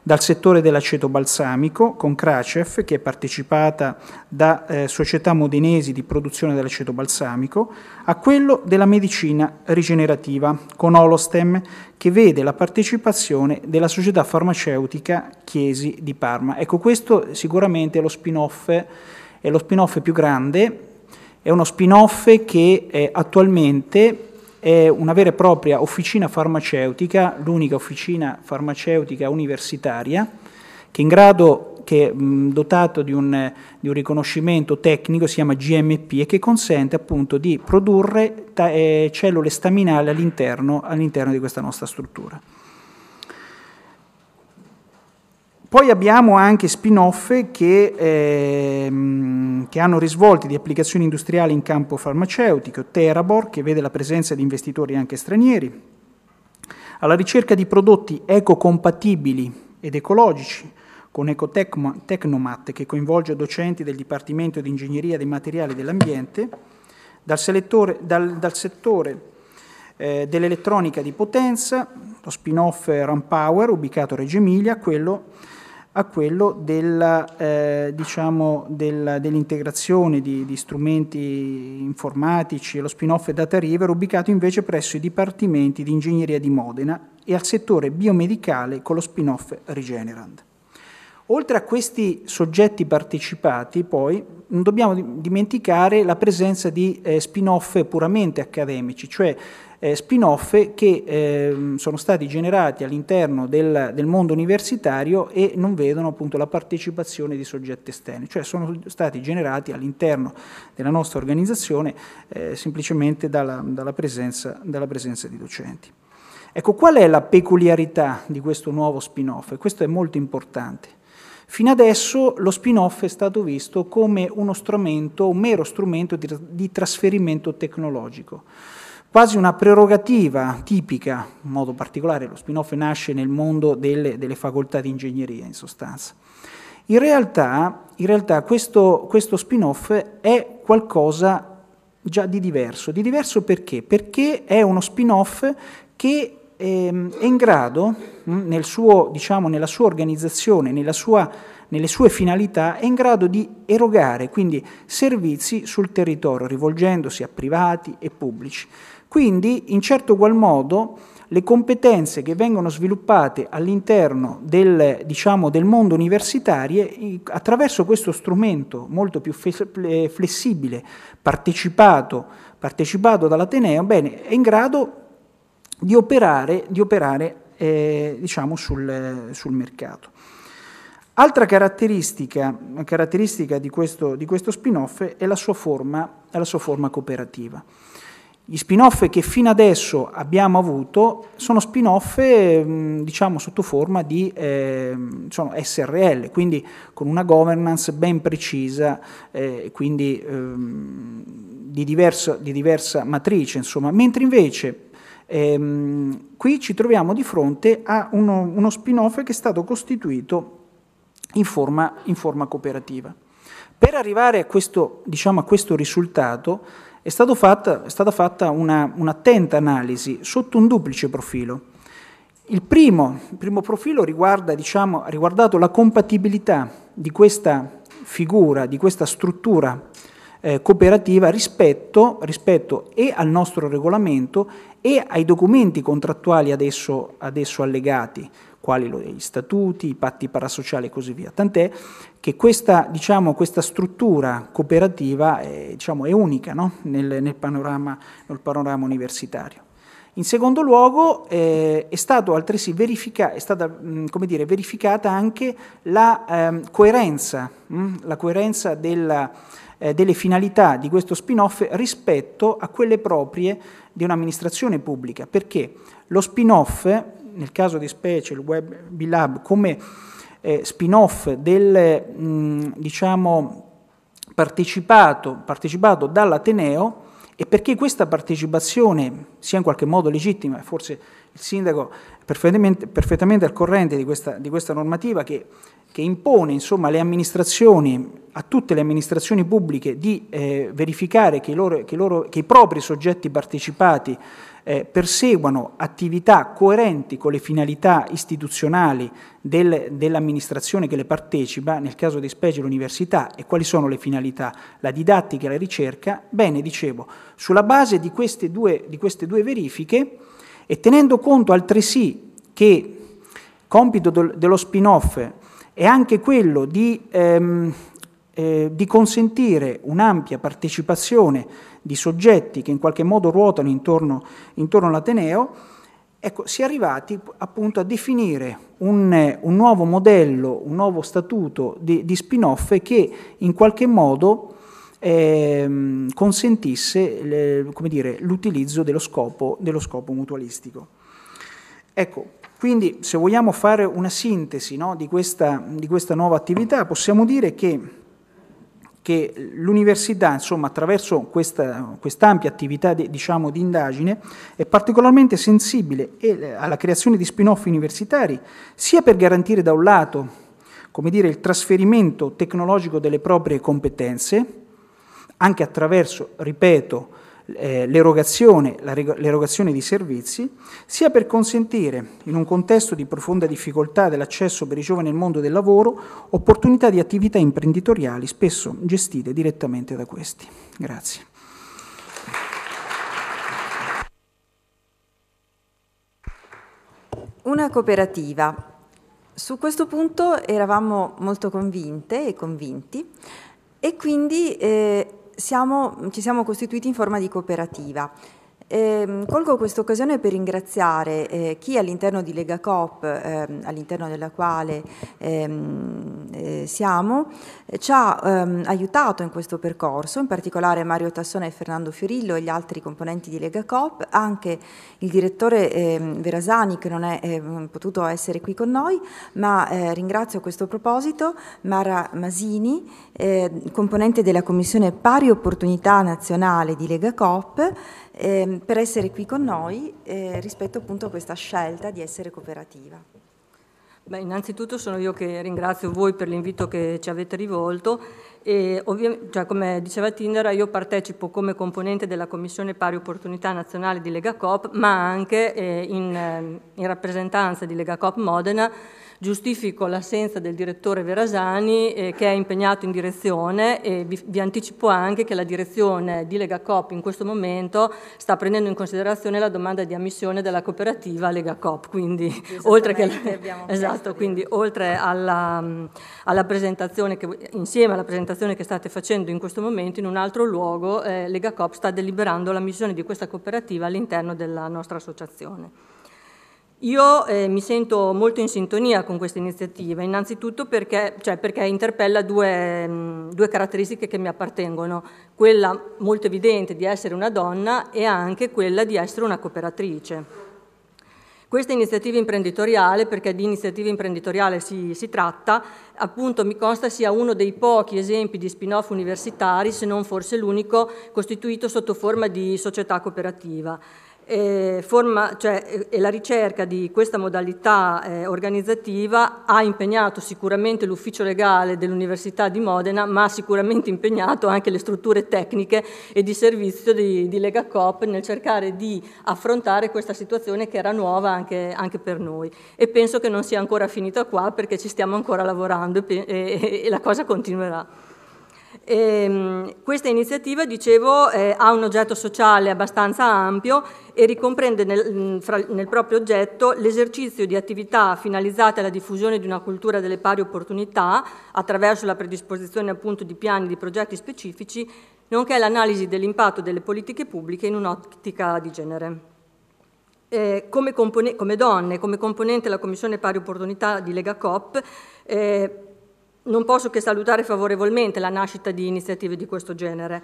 Dal settore dell'aceto balsamico, con Cracef, che è partecipata da eh, società modenesi di produzione dell'aceto balsamico, a quello della medicina rigenerativa, con Olostem, che vede la partecipazione della società farmaceutica Chiesi di Parma. Ecco, questo sicuramente è lo spin-off, è lo spin-off più grande è uno spin-off che eh, attualmente è una vera e propria officina farmaceutica, l'unica officina farmaceutica universitaria, che è in grado che è dotato di un, di un, riconoscimento tecnico, si chiama GMP, e che consente appunto di produrre ta- eh, cellule staminali all'interno, all'interno di questa nostra struttura. Poi abbiamo anche spin-off che, ehm, che, hanno risvolti di applicazioni industriali in campo farmaceutico, Terabor, che vede la presenza di investitori anche stranieri, alla ricerca di prodotti ecocompatibili ed ecologici, con Ecotecnomat, che coinvolge docenti del Dipartimento di Ingegneria dei Materiali dell'Ambiente, dal, dal, dal settore eh, dell'elettronica di potenza, lo spin-off Rampower, ubicato a Reggio Emilia, quello a quello della, eh, diciamo, della, dell'integrazione di, di, strumenti informatici e lo spin-off Data River ubicato invece presso i dipartimenti di ingegneria di Modena e al settore biomedicale con lo spin-off Regenerand. Oltre a questi soggetti partecipati, poi, non dobbiamo dimenticare la presenza di eh, spin-off puramente accademici, cioè eh, spin-off che eh, sono stati generati all'interno del, del, mondo universitario e non vedono appunto la partecipazione di soggetti esterni, cioè sono stati generati all'interno della nostra organizzazione eh, semplicemente dalla, dalla, presenza, dalla presenza di docenti. Ecco, qual è la peculiarità di questo nuovo spin-off? questo è molto importante. Fino adesso lo spin-off è stato visto come uno strumento, un mero strumento di, di trasferimento tecnologico quasi una prerogativa tipica, in modo particolare lo spin-off nasce nel mondo delle, delle facoltà di ingegneria in sostanza. In realtà, in realtà questo, questo spin-off è qualcosa già di diverso. Di diverso perché? Perché è uno spin-off che ehm, è in grado, hm, nel suo, diciamo, nella sua organizzazione, nella sua, nelle sue finalità, è in grado di erogare quindi servizi sul territorio, rivolgendosi a privati e pubblici. Quindi, in certo qual modo, le competenze che vengono sviluppate all'interno del, diciamo, del mondo universitario, attraverso questo strumento molto più eh, flessibile, partecipato, partecipato dall'Ateneo, bene, è in grado di operare, di operare eh, diciamo, sul, sul mercato. Altra caratteristica, caratteristica, di questo, questo spin-off è, è la sua forma cooperativa. Gli spin-off che fino adesso abbiamo avuto sono spin-off ehm, diciamo sotto forma di eh, SRL, quindi con una governance ben precisa, eh, quindi eh, di, diverso, di, diversa matrice, insomma. mentre invece ehm, qui ci troviamo di fronte a uno, uno spin-off che è stato costituito in forma, in forma cooperativa. Per arrivare a questo, diciamo, a questo risultato, è, fatta, è stata fatta una, un'attenta analisi sotto un duplice profilo. Il primo, il primo profilo riguarda, diciamo, ha riguardato la compatibilità di questa figura, di questa struttura eh, cooperativa rispetto, rispetto, e al nostro regolamento e ai documenti contrattuali adesso, adesso allegati, quali gli statuti, i patti parasociali e così via. Tant'è che questa, diciamo, questa struttura cooperativa è, diciamo, è unica no? nel, nel, panorama, nel, panorama, universitario. In secondo luogo eh, è, stato altresì verifica, è stata mh, mm, dire, verificata anche la ehm, coerenza, mh, mm, la coerenza della, eh, delle finalità di questo spin-off rispetto a quelle proprie di un'amministrazione pubblica, perché lo spin-off nel caso di specie il Web b Lab come eh, spin-off del mh, mm, diciamo, partecipato, partecipato dall'Ateneo e perché questa partecipazione sia in qualche modo legittima, forse il sindaco è perfettamente, perfettamente al corrente di questa, di questa normativa che, che impone insomma, a tutte le amministrazioni pubbliche di eh, verificare che loro, che, loro, che i propri soggetti partecipati eh, perseguano attività coerenti con le finalità istituzionali del, dell'amministrazione che le partecipa, nel caso di specie l'università, e quali sono le finalità? La didattica e la ricerca, bene, dicevo, sulla base di queste due, di queste due verifiche e tenendo conto altresì che compito dello spin-off è anche quello di, ehm, eh, di consentire un'ampia partecipazione di soggetti che in qualche modo ruotano intorno, intorno all'Ateneo, ecco, si è arrivati appunto a definire un, un nuovo modello, un nuovo statuto di, di spin-off che in qualche modo eh, consentisse le, dire, l'utilizzo dello scopo, dello scopo mutualistico. Ecco, quindi se vogliamo fare una sintesi no, di, questa, di questa nuova attività, possiamo dire che che l'università, insomma, attraverso questa, ampia attività di, diciamo, di, indagine, è particolarmente sensibile eh, alla creazione di spin-off universitari, sia per garantire da un lato come dire, il trasferimento tecnologico delle proprie competenze, anche attraverso, ripeto, eh, l'erogazione, reg- l'erogazione di servizi, sia per consentire, in un contesto di profonda difficoltà dell'accesso per i giovani al mondo del lavoro, opportunità di attività imprenditoriali spesso gestite direttamente da questi. Grazie. Una cooperativa. Su questo punto eravamo molto convinte e convinti e quindi eh, siamo, ci siamo costituiti in forma di cooperativa. Eh, colgo questa occasione per ringraziare eh, chi all'interno di Lega Coop, eh, all'interno della quale ehm, eh, siamo, ci ha ehm, aiutato in questo percorso, in particolare Mario Tassone e Fernando Fiorillo e gli altri componenti di Lega Coop, anche il direttore ehm, Verasani che non è ehm, potuto essere qui con noi, ma eh, ringrazio a questo proposito Mara Masini eh, componente della Commissione Pari Opportunità Nazionale di Lega Coop, eh, per essere qui con noi eh, rispetto appunto a questa scelta di essere cooperativa. Beh, innanzitutto sono io che ringrazio voi per l'invito che ci avete rivolto e cioè, come diceva Tindera io partecipo come componente della Commissione Pari Opportunità Nazionale di Lega Coop ma anche eh, in, ehm, in rappresentanza di Lega Coop Modena giustifico l'assenza del direttore Verasani eh, che è impegnato in direzione e vi, vi, anticipo anche che la direzione di LegaCop in questo momento sta prendendo in considerazione la domanda di ammissione della cooperativa LegaCop, quindi, oltre, che, esatto, quindi oltre alla, alla, presentazione che, insieme alla presentazione che state facendo in questo momento in un altro luogo eh, Lega sta deliberando la missione di questa cooperativa all'interno della nostra associazione. Io eh, mi sento molto in sintonia con questa iniziativa, innanzitutto perché, cioè, perché interpella due, mh, mm, due, caratteristiche che mi appartengono, quella molto evidente di essere una donna e anche quella di essere una cooperatrice. Questa iniziativa imprenditoriale, perché di iniziativa imprenditoriale si, si tratta, appunto mi consta sia uno dei pochi esempi di spin-off universitari, se non forse l'unico, costituito sotto forma di società cooperativa e, forma, cioè, e la ricerca di questa modalità eh, organizzativa ha impegnato sicuramente l'ufficio legale dell'Università di Modena, ma ha sicuramente impegnato anche le strutture tecniche e di servizio di, di Lega Coop nel cercare di affrontare questa situazione che era nuova anche, anche, per noi. E penso che non sia ancora finita qua perché ci stiamo ancora lavorando e, e, e la cosa continuerà. E, ehm, questa iniziativa, dicevo, eh, ha un oggetto sociale abbastanza ampio e ricomprende nel, mm, fra, nel proprio oggetto l'esercizio di attività finalizzate alla diffusione di una cultura delle pari opportunità attraverso la predisposizione appunto di piani di progetti specifici, nonché l'analisi dell'impatto delle politiche pubbliche in un'ottica di genere. Eh, come, come, donne, come componente della Commissione Pari Opportunità di Lega Cop, eh, non posso che salutare favorevolmente la nascita di iniziative di questo genere.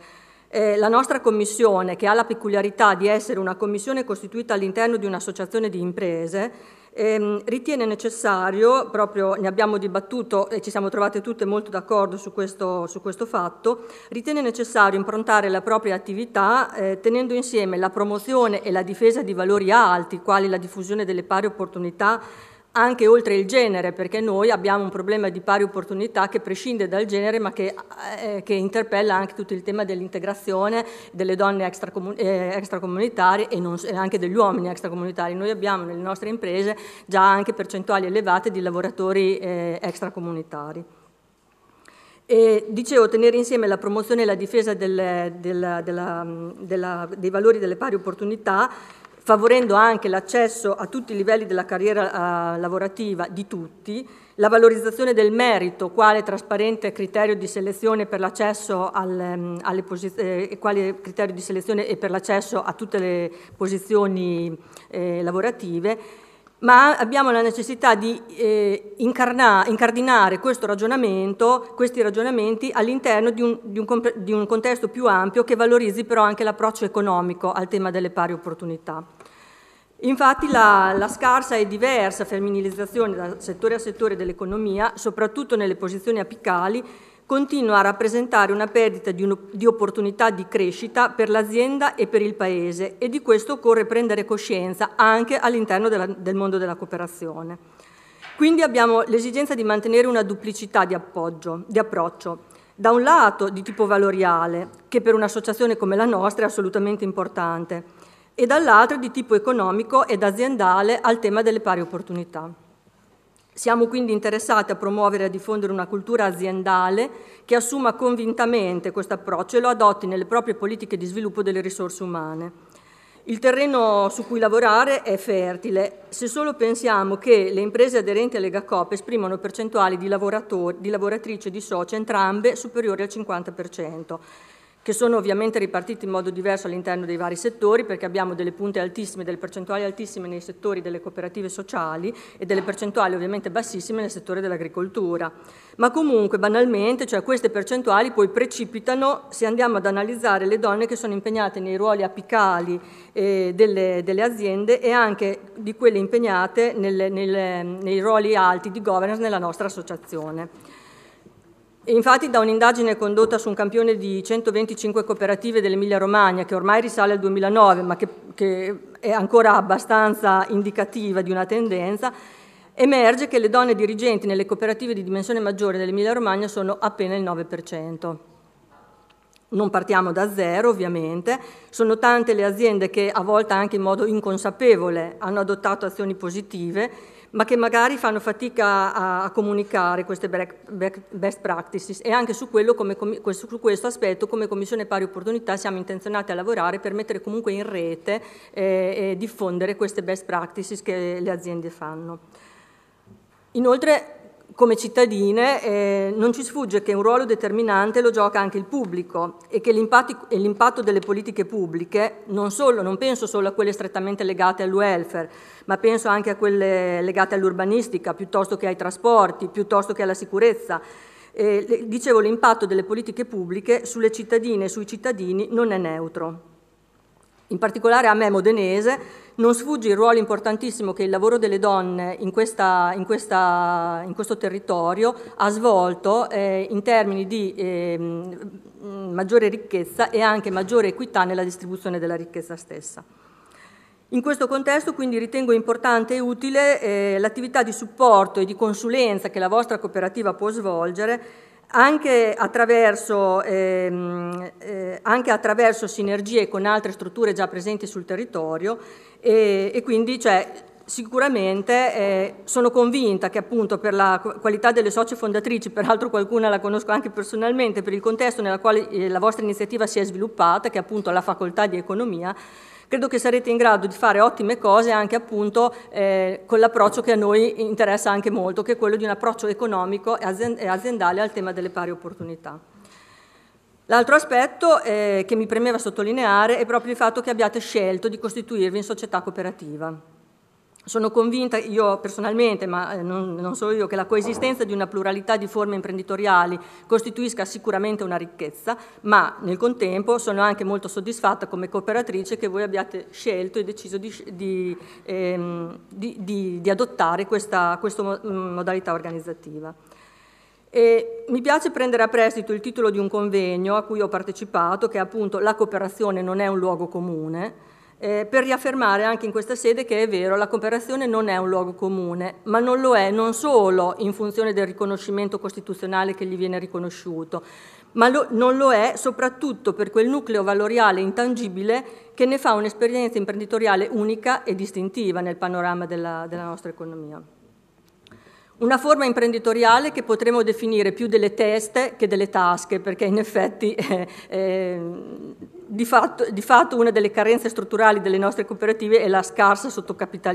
Eh, la nostra commissione, che ha la peculiarità di essere una commissione costituita all'interno di un'associazione di imprese, ehm, ritiene necessario, proprio ne abbiamo dibattuto e ci siamo trovate tutte molto d'accordo su, su questo, fatto, ritiene necessario improntare la propria attività eh, tenendo insieme la promozione e la difesa di valori alti, quali la diffusione delle pari opportunità, anche oltre il genere, perché noi abbiamo un problema di pari opportunità che prescinde dal genere ma che, eh, eh che interpella anche tutto il tema dell'integrazione delle donne extracomun- eh, extracomunitarie e, e, anche degli uomini extracomunitari. Noi abbiamo nelle nostre imprese già anche percentuali elevate di lavoratori eh, extracomunitari. E dicevo, tenere insieme la promozione e la difesa delle, della, della, della, dei valori delle pari opportunità favorendo anche l'accesso a tutti i livelli della carriera eh, lavorativa di tutti, la valorizzazione del merito quale trasparente criterio di selezione per l'accesso al, ehm, eh, quale criterio di e per l'accesso a tutte le posizioni eh, lavorative ma abbiamo la necessità di eh, incarna, incardinare questo ragionamento, questi ragionamenti all'interno di un, di, un, di un, contesto più ampio che valorizzi però anche l'approccio economico al tema delle pari opportunità. Infatti la, la scarsa e diversa femminilizzazione da settore a settore dell'economia, soprattutto nelle posizioni apicali, continua a rappresentare una perdita di, un, di opportunità di crescita per l'azienda e per il Paese e di questo occorre prendere coscienza anche all'interno della, del mondo della cooperazione. Quindi abbiamo l'esigenza di mantenere una duplicità di, appoggio, di approccio. Da un lato di tipo valoriale, che per un'associazione come la nostra è assolutamente importante, e dall'altro di tipo economico ed aziendale al tema delle pari opportunità. Siamo quindi interessati a promuovere e a diffondere una cultura aziendale che assuma convintamente questo approccio e lo adotti nelle proprie politiche di sviluppo delle risorse umane. Il terreno su cui lavorare è fertile, se solo pensiamo che le imprese aderenti alle GACOP esprimono percentuali di, di lavoratrici e di soci entrambe superiori al 50% che sono ovviamente ripartiti in modo diverso all'interno dei vari settori, perché abbiamo delle punte altissime, delle percentuali altissime nei settori delle cooperative sociali e delle percentuali ovviamente bassissime nel settore dell'agricoltura. Ma comunque, banalmente, cioè queste percentuali poi precipitano se andiamo ad analizzare le donne che sono impegnate nei ruoli apicali eh, delle, delle, aziende e anche di quelle impegnate nelle, nelle, nei ruoli alti di governance nella nostra associazione infatti da un'indagine condotta su un campione di 125 cooperative dell'Emilia Romagna, che ormai risale al 2009, ma che, che è ancora abbastanza indicativa di una tendenza, emerge che le donne dirigenti nelle cooperative di dimensione maggiore dell'Emilia Romagna sono appena il 9%. Non partiamo da zero ovviamente, sono tante le aziende che a volte anche in modo inconsapevole hanno adottato azioni positive ma che magari fanno fatica a, a comunicare queste best practices e anche su, come, su, questo aspetto come Commissione Pari Opportunità siamo intenzionati a lavorare per mettere comunque in rete eh, e diffondere queste best practices che le aziende fanno. Inoltre come cittadine eh, non ci sfugge che un ruolo determinante lo gioca anche il pubblico e che l'impatto delle politiche pubbliche, non, solo, non penso solo a quelle strettamente legate al welfare, ma penso anche a quelle legate all'urbanistica, piuttosto che ai trasporti, piuttosto che alla sicurezza. Eh, dicevo, l'impatto delle politiche pubbliche sulle cittadine e sui cittadini non è neutro. In particolare a me modenese non sfugge il ruolo importantissimo che il lavoro delle donne in, questa, in, questa, in questo territorio ha svolto eh, in termini di eh, maggiore ricchezza e anche maggiore equità nella distribuzione della ricchezza stessa. In questo contesto quindi ritengo importante e utile eh, l'attività di supporto e di consulenza che la vostra cooperativa può svolgere anche attraverso, ehm, eh, anche attraverso, sinergie con altre strutture già presenti sul territorio e, e quindi cioè, sicuramente eh, sono convinta che appunto per la qualità delle socie fondatrici, peraltro qualcuna la conosco anche personalmente, per il contesto nella quale eh, la vostra iniziativa si è sviluppata, che è appunto la facoltà di economia, Credo che sarete in grado di fare ottime cose anche appunto eh, con l'approccio che a noi interessa anche molto, che è quello di un approccio economico e aziendale al tema delle pari opportunità. L'altro aspetto eh, che mi premeva sottolineare è proprio il fatto che abbiate scelto di costituirvi in società cooperativa. Sono convinta io personalmente, ma eh, non, non, solo io, che la coesistenza di una pluralità di forme imprenditoriali costituisca sicuramente una ricchezza, ma nel contempo sono anche molto soddisfatta come cooperatrice che voi abbiate scelto e deciso di, di, ehm, di, di adottare questa, questa mm, modalità organizzativa. E mi piace prendere a prestito il titolo di un convegno a cui ho partecipato, che è appunto La cooperazione non è un luogo comune, eh, per riaffermare anche in questa sede che è vero, la cooperazione non è un luogo comune, ma non lo è non solo in funzione del riconoscimento costituzionale che gli viene riconosciuto, ma lo, non lo è soprattutto per quel nucleo valoriale intangibile che ne fa un'esperienza imprenditoriale unica e distintiva nel panorama della, della nostra economia. Una forma imprenditoriale che potremmo definire più delle teste che delle tasche, perché in effetti eh, eh, di, fatto, di, fatto, una delle carenze strutturali delle nostre cooperative è la scarsa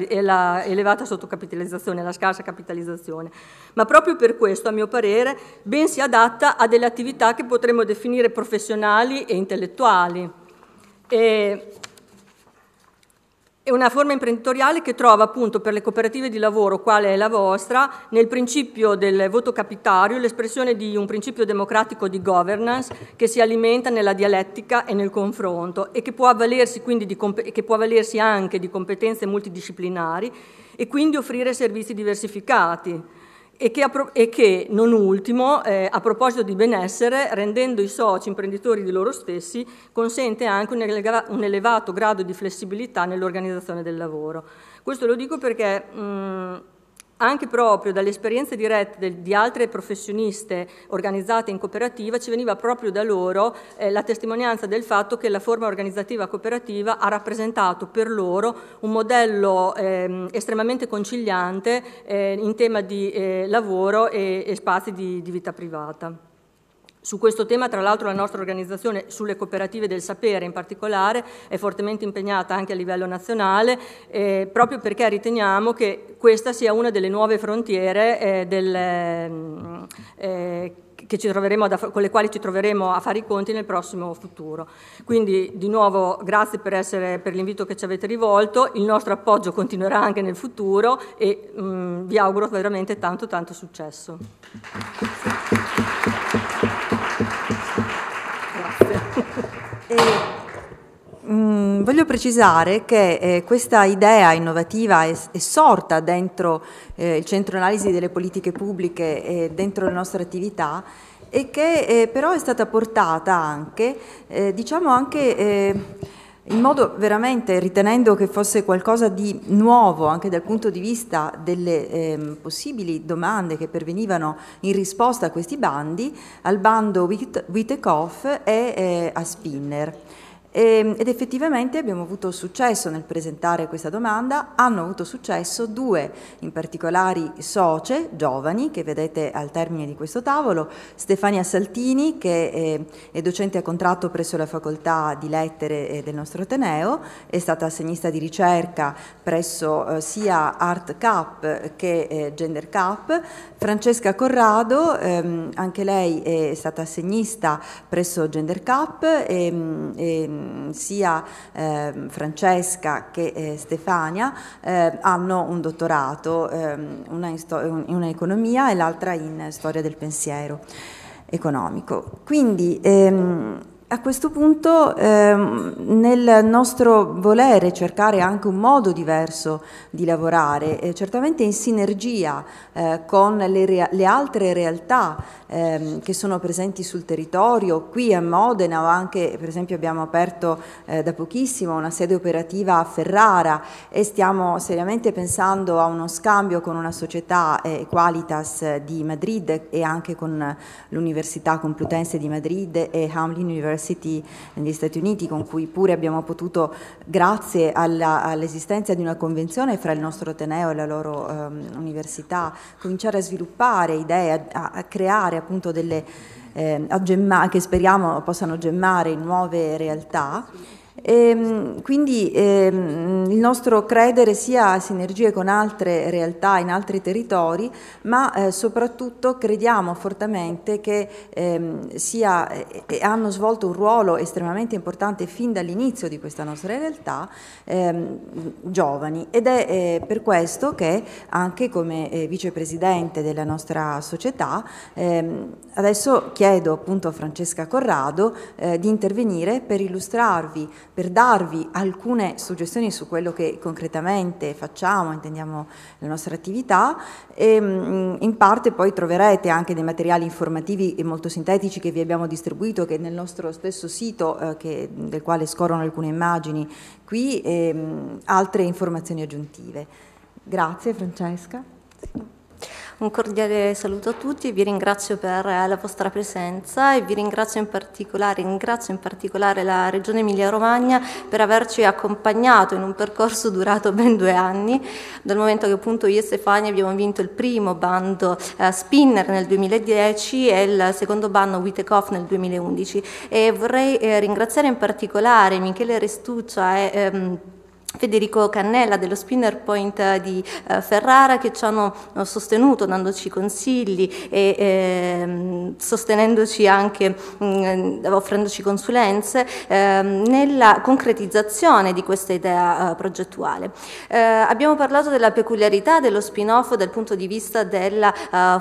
è la elevata sottocapitalizzazione, la scarsa capitalizzazione. Ma proprio per questo, a mio parere, ben si adatta a delle attività che potremmo definire professionali e intellettuali. E è una forma imprenditoriale che trova appunto per le cooperative di lavoro, quale è la vostra, nel principio del voto capitario l'espressione di un principio democratico di governance che si alimenta nella dialettica e nel confronto e che può avvalersi, di, che può avvalersi anche di competenze multidisciplinari e quindi offrire servizi diversificati e che, e che, non ultimo, eh, a proposito di benessere, rendendo i soci imprenditori di loro stessi, consente anche un, elega, un elevato grado di flessibilità nell'organizzazione del lavoro. Questo lo dico perché... Mh, anche proprio dalle esperienze dirette di altre professioniste organizzate in cooperativa, ci veniva proprio da loro eh, la testimonianza del fatto che la forma organizzativa cooperativa ha rappresentato per loro un modello eh, estremamente conciliante eh, in tema di eh, lavoro e, e spazi di, di vita privata. Su questo tema, tra l'altro, la nostra organizzazione sulle cooperative del sapere in particolare è fortemente impegnata anche a livello nazionale, eh, proprio perché riteniamo che questa sia una delle nuove frontiere eh, del, mm, eh, ad, con le quali ci troveremo a fare i conti nel prossimo futuro. Quindi, di nuovo, grazie per, per l'invito che ci avete rivolto, il nostro appoggio continuerà anche nel futuro e mh, mm, vi auguro veramente tanto, tanto successo. voglio precisare che eh, questa idea innovativa è, è sorta dentro eh, il centro analisi delle politiche pubbliche e dentro le nostre attività e che eh, però è stata portata anche, eh, diciamo anche eh, in modo veramente ritenendo che fosse qualcosa di nuovo anche dal punto di vista delle eh, possibili domande che pervenivano in risposta a questi bandi, al bando Wittekoff e eh, a Spinner. Ehm, ed effettivamente abbiamo avuto successo nel presentare questa domanda, hanno avuto successo due in particolare socie giovani che vedete al termine di questo tavolo, Stefania Saltini che eh, è docente a contratto presso la facoltà di lettere eh, del nostro Ateneo, è stata assegnista di ricerca presso eh, sia Art Cup che Gender Cup, Francesca Corrado, ehm, anche lei è stata assegnista presso Gender Cup e, ehm, e Ehm, sia eh, Francesca che eh, Stefania eh, hanno un dottorato, ehm, una in, una economia e l'altra in storia del pensiero economico. Quindi ehm, a questo punto ehm, nel nostro volere cercare anche un modo diverso di lavorare, eh, certamente in sinergia eh, con le, rea- le, altre realtà ehm, che sono presenti sul territorio, qui a Modena o anche per esempio abbiamo aperto eh, da pochissimo una sede operativa a Ferrara e stiamo seriamente pensando a uno scambio con una società eh, Qualitas di Madrid e anche con l'Università Complutense di Madrid e Hamlin University University negli Stati Uniti, con cui pure abbiamo potuto, grazie alla, all'esistenza di una convenzione fra il nostro Ateneo e la loro um, università, cominciare a sviluppare idee, a, a creare appunto delle, eh, gemma- che speriamo possano gemmare in nuove realtà. E, ehm, quindi eh, il nostro credere sia a sinergie con altre realtà in altri territori, ma eh, soprattutto crediamo fortemente che eh, sia, hanno svolto un ruolo estremamente importante fin dall'inizio di questa nostra realtà ehm, giovani ed è eh, per questo che anche come eh, vicepresidente della nostra società ehm, adesso chiedo appunto a Francesca Corrado eh, di intervenire per illustrarvi per darvi alcune suggestioni su quello che concretamente facciamo, intendiamo la nostra attività e ehm, in parte poi troverete anche dei materiali informativi e molto sintetici che vi abbiamo distribuito che nel nostro stesso sito eh, che, del quale scorrono alcune immagini qui e ehm, altre informazioni aggiuntive. Grazie Francesca. Un cordiale saluto a tutti, vi ringrazio per eh, la vostra presenza e vi ringrazio in particolare, ringrazio in particolare la Regione Emilia-Romagna per averci accompagnato in un percorso durato ben due anni, dal momento che appunto io e Stefania abbiamo vinto il primo bando eh, Spinner nel 2010 e il secondo bando Witekoff nel 2011 e vorrei eh, ringraziare in particolare Michele Restuccia e ehm, Federico Cannella dello Spinner Point di eh, Ferrara che ci hanno eh, sostenuto dandoci consigli e eh, sostenendoci anche mh, mm, offrendoci consulenze eh, nella concretizzazione di questa idea eh, progettuale. Eh, abbiamo parlato della peculiarità dello spin-off dal punto di vista della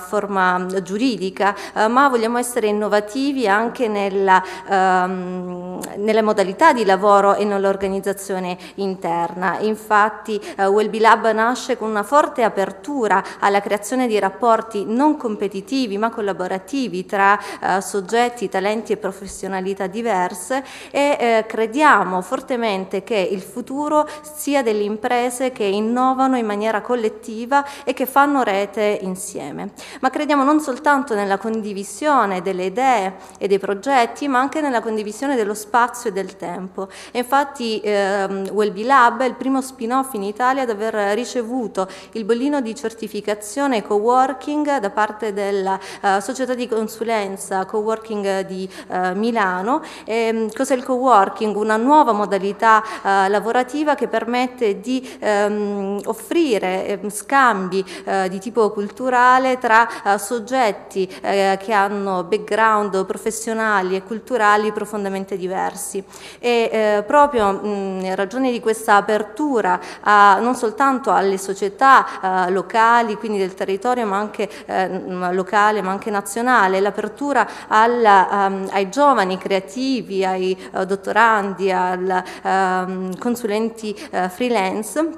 forma giuridica, ma vogliamo essere innovativi anche nella, ehm, nelle modalità di lavoro e nell'organizzazione interna interna. Infatti eh, Wellbe Lab nasce con una forte apertura alla creazione di rapporti non competitivi ma collaborativi tra eh, soggetti, talenti e professionalità diverse e eh, crediamo fortemente che il futuro sia delle imprese che innovano in maniera collettiva e che fanno rete insieme. Ma crediamo non soltanto nella condivisione delle idee e dei progetti ma anche nella condivisione dello spazio e del tempo. E infatti ehm, Wellbe Lab Lab è il primo spin-off in Italia ad aver ricevuto il bollino di certificazione co-working da parte della uh, società di consulenza co-working di uh, Milano. Ehm, cos'è il co-working? Una nuova modalità uh, lavorativa che permette di um, offrire um, scambi di tipo culturale tra soggetti che hanno background professionali e culturali profondamente diversi. E proprio mh, in ragione di questa un'apertura non soltanto alle società eh, locali, quindi del territorio, ma anche eh, locale, ma anche nazionale, l'apertura um, ai giovani creativi, ai uh, dottorandi, ai um, ehm, consulenti uh, freelance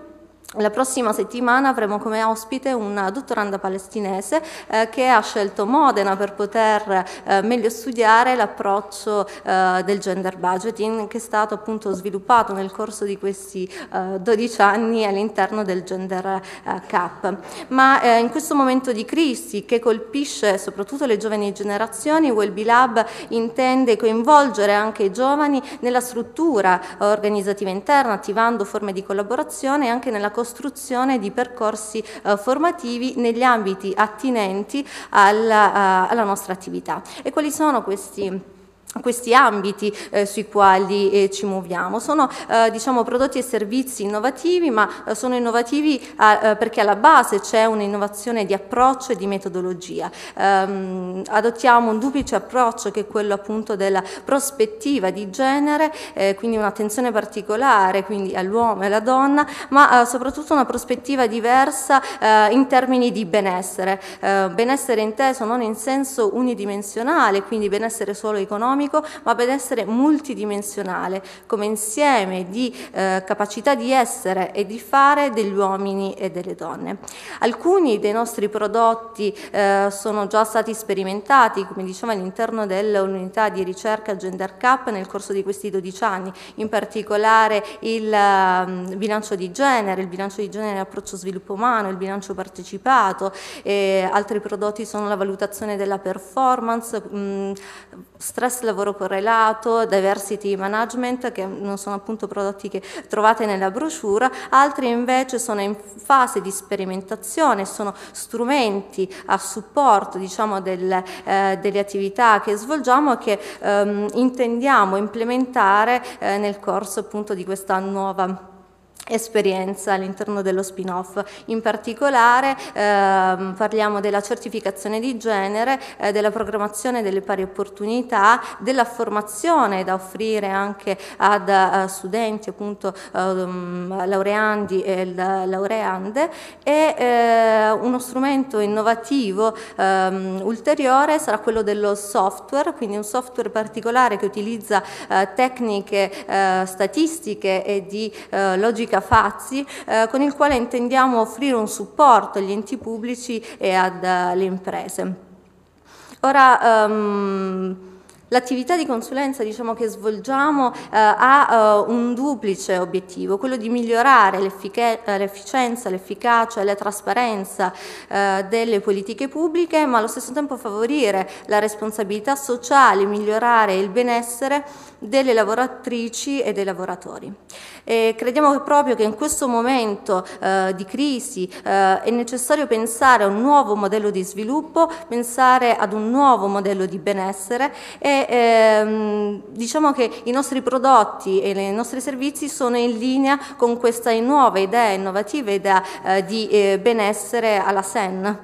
la prossima settimana avremo come ospite una dottoranda palestinese eh, che ha scelto Modena per poter eh, meglio studiare l'approccio eh, del gender budgeting che è stato appunto sviluppato nel corso di questi 12 eh, anni all'interno del gender eh, cap. Ma eh, in questo momento di crisi che colpisce soprattutto le giovani generazioni, Wellbe Lab intende coinvolgere anche i giovani nella struttura organizzativa interna, attivando forme di collaborazione e anche nella costruzione di percorsi eh, formativi negli ambiti attinenti alla, eh, alla nostra attività. E quali sono questi? questi ambiti eh, sui quali eh, ci muoviamo. Sono eh, diciamo, prodotti e servizi innovativi, ma eh, sono innovativi eh, perché alla base c'è un'innovazione di approccio e di metodologia. Ehm, adottiamo un duplice approccio che è quello appunto della prospettiva di genere, eh, quindi un'attenzione particolare all'uomo e alla donna, ma soprattutto una prospettiva diversa in termini di benessere. benessere inteso non in senso unidimensionale, quindi benessere solo economico, economico, ma benessere multidimensionale, come insieme di eh, capacità di essere e di fare degli uomini e delle donne. Alcuni dei nostri prodotti eh, sono già stati sperimentati, come dicevo, all'interno dell'unità di ricerca Gender Cup nel corso di questi 12 anni, in particolare il um, bilancio di genere, il bilancio di genere approccio sviluppo umano, il bilancio partecipato, altri prodotti sono la valutazione della performance, mh, stress lavoro correlato, diversity management, che non sono appunto prodotti che trovate nella brochure, altri invece sono in fase di sperimentazione, sono strumenti a supporto diciamo, del, eh, delle attività che svolgiamo e che ehm, intendiamo implementare eh, nel corso appunto di questa nuova esperienza all'interno dello spin-off. In particolare ehm, parliamo della certificazione di genere, eh, della programmazione delle pari opportunità, della formazione da offrire anche ad uh, studenti, appunto um, laureandi e laureande e eh, uno strumento innovativo ehm, ulteriore sarà quello dello software, quindi un software particolare che utilizza eh, tecniche eh, statistiche e di eh, logica Luca Fazzi, eh, con il quale intendiamo offrire un supporto agli enti pubblici e alle eh, imprese. Ora, um, L'attività di consulenza diciamo, che svolgiamo eh, ha eh, un duplice obiettivo, quello di migliorare eh, l'efficienza, l'efficacia e la trasparenza eh, delle politiche pubbliche, ma allo stesso tempo favorire la responsabilità sociale, migliorare il benessere delle lavoratrici e dei lavoratori. E crediamo proprio che in questo momento eh, di crisi eh, è necessario pensare a un nuovo modello di sviluppo, pensare ad un nuovo modello di benessere e ehm, diciamo che i nostri prodotti e i nostri servizi sono in linea con questa nuova idea, innovativa idea eh, di eh, benessere alla SEN.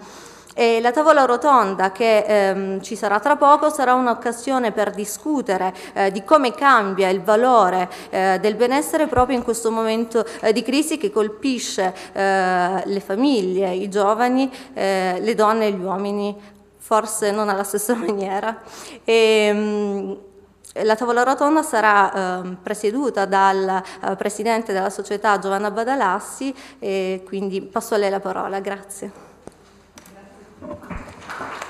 E la tavola rotonda che ehm, ci sarà tra poco sarà un'occasione per discutere eh, di come cambia il valore eh, del benessere proprio in questo momento eh, di crisi che colpisce eh, le famiglie, i giovani, eh, le donne e gli uomini forse non alla stessa maniera. E, ehm, la tavola rotonda sarà eh, presieduta dal eh, presidente della società Giovanna Badalassi e quindi passo a lei la parola, grazie. grazie.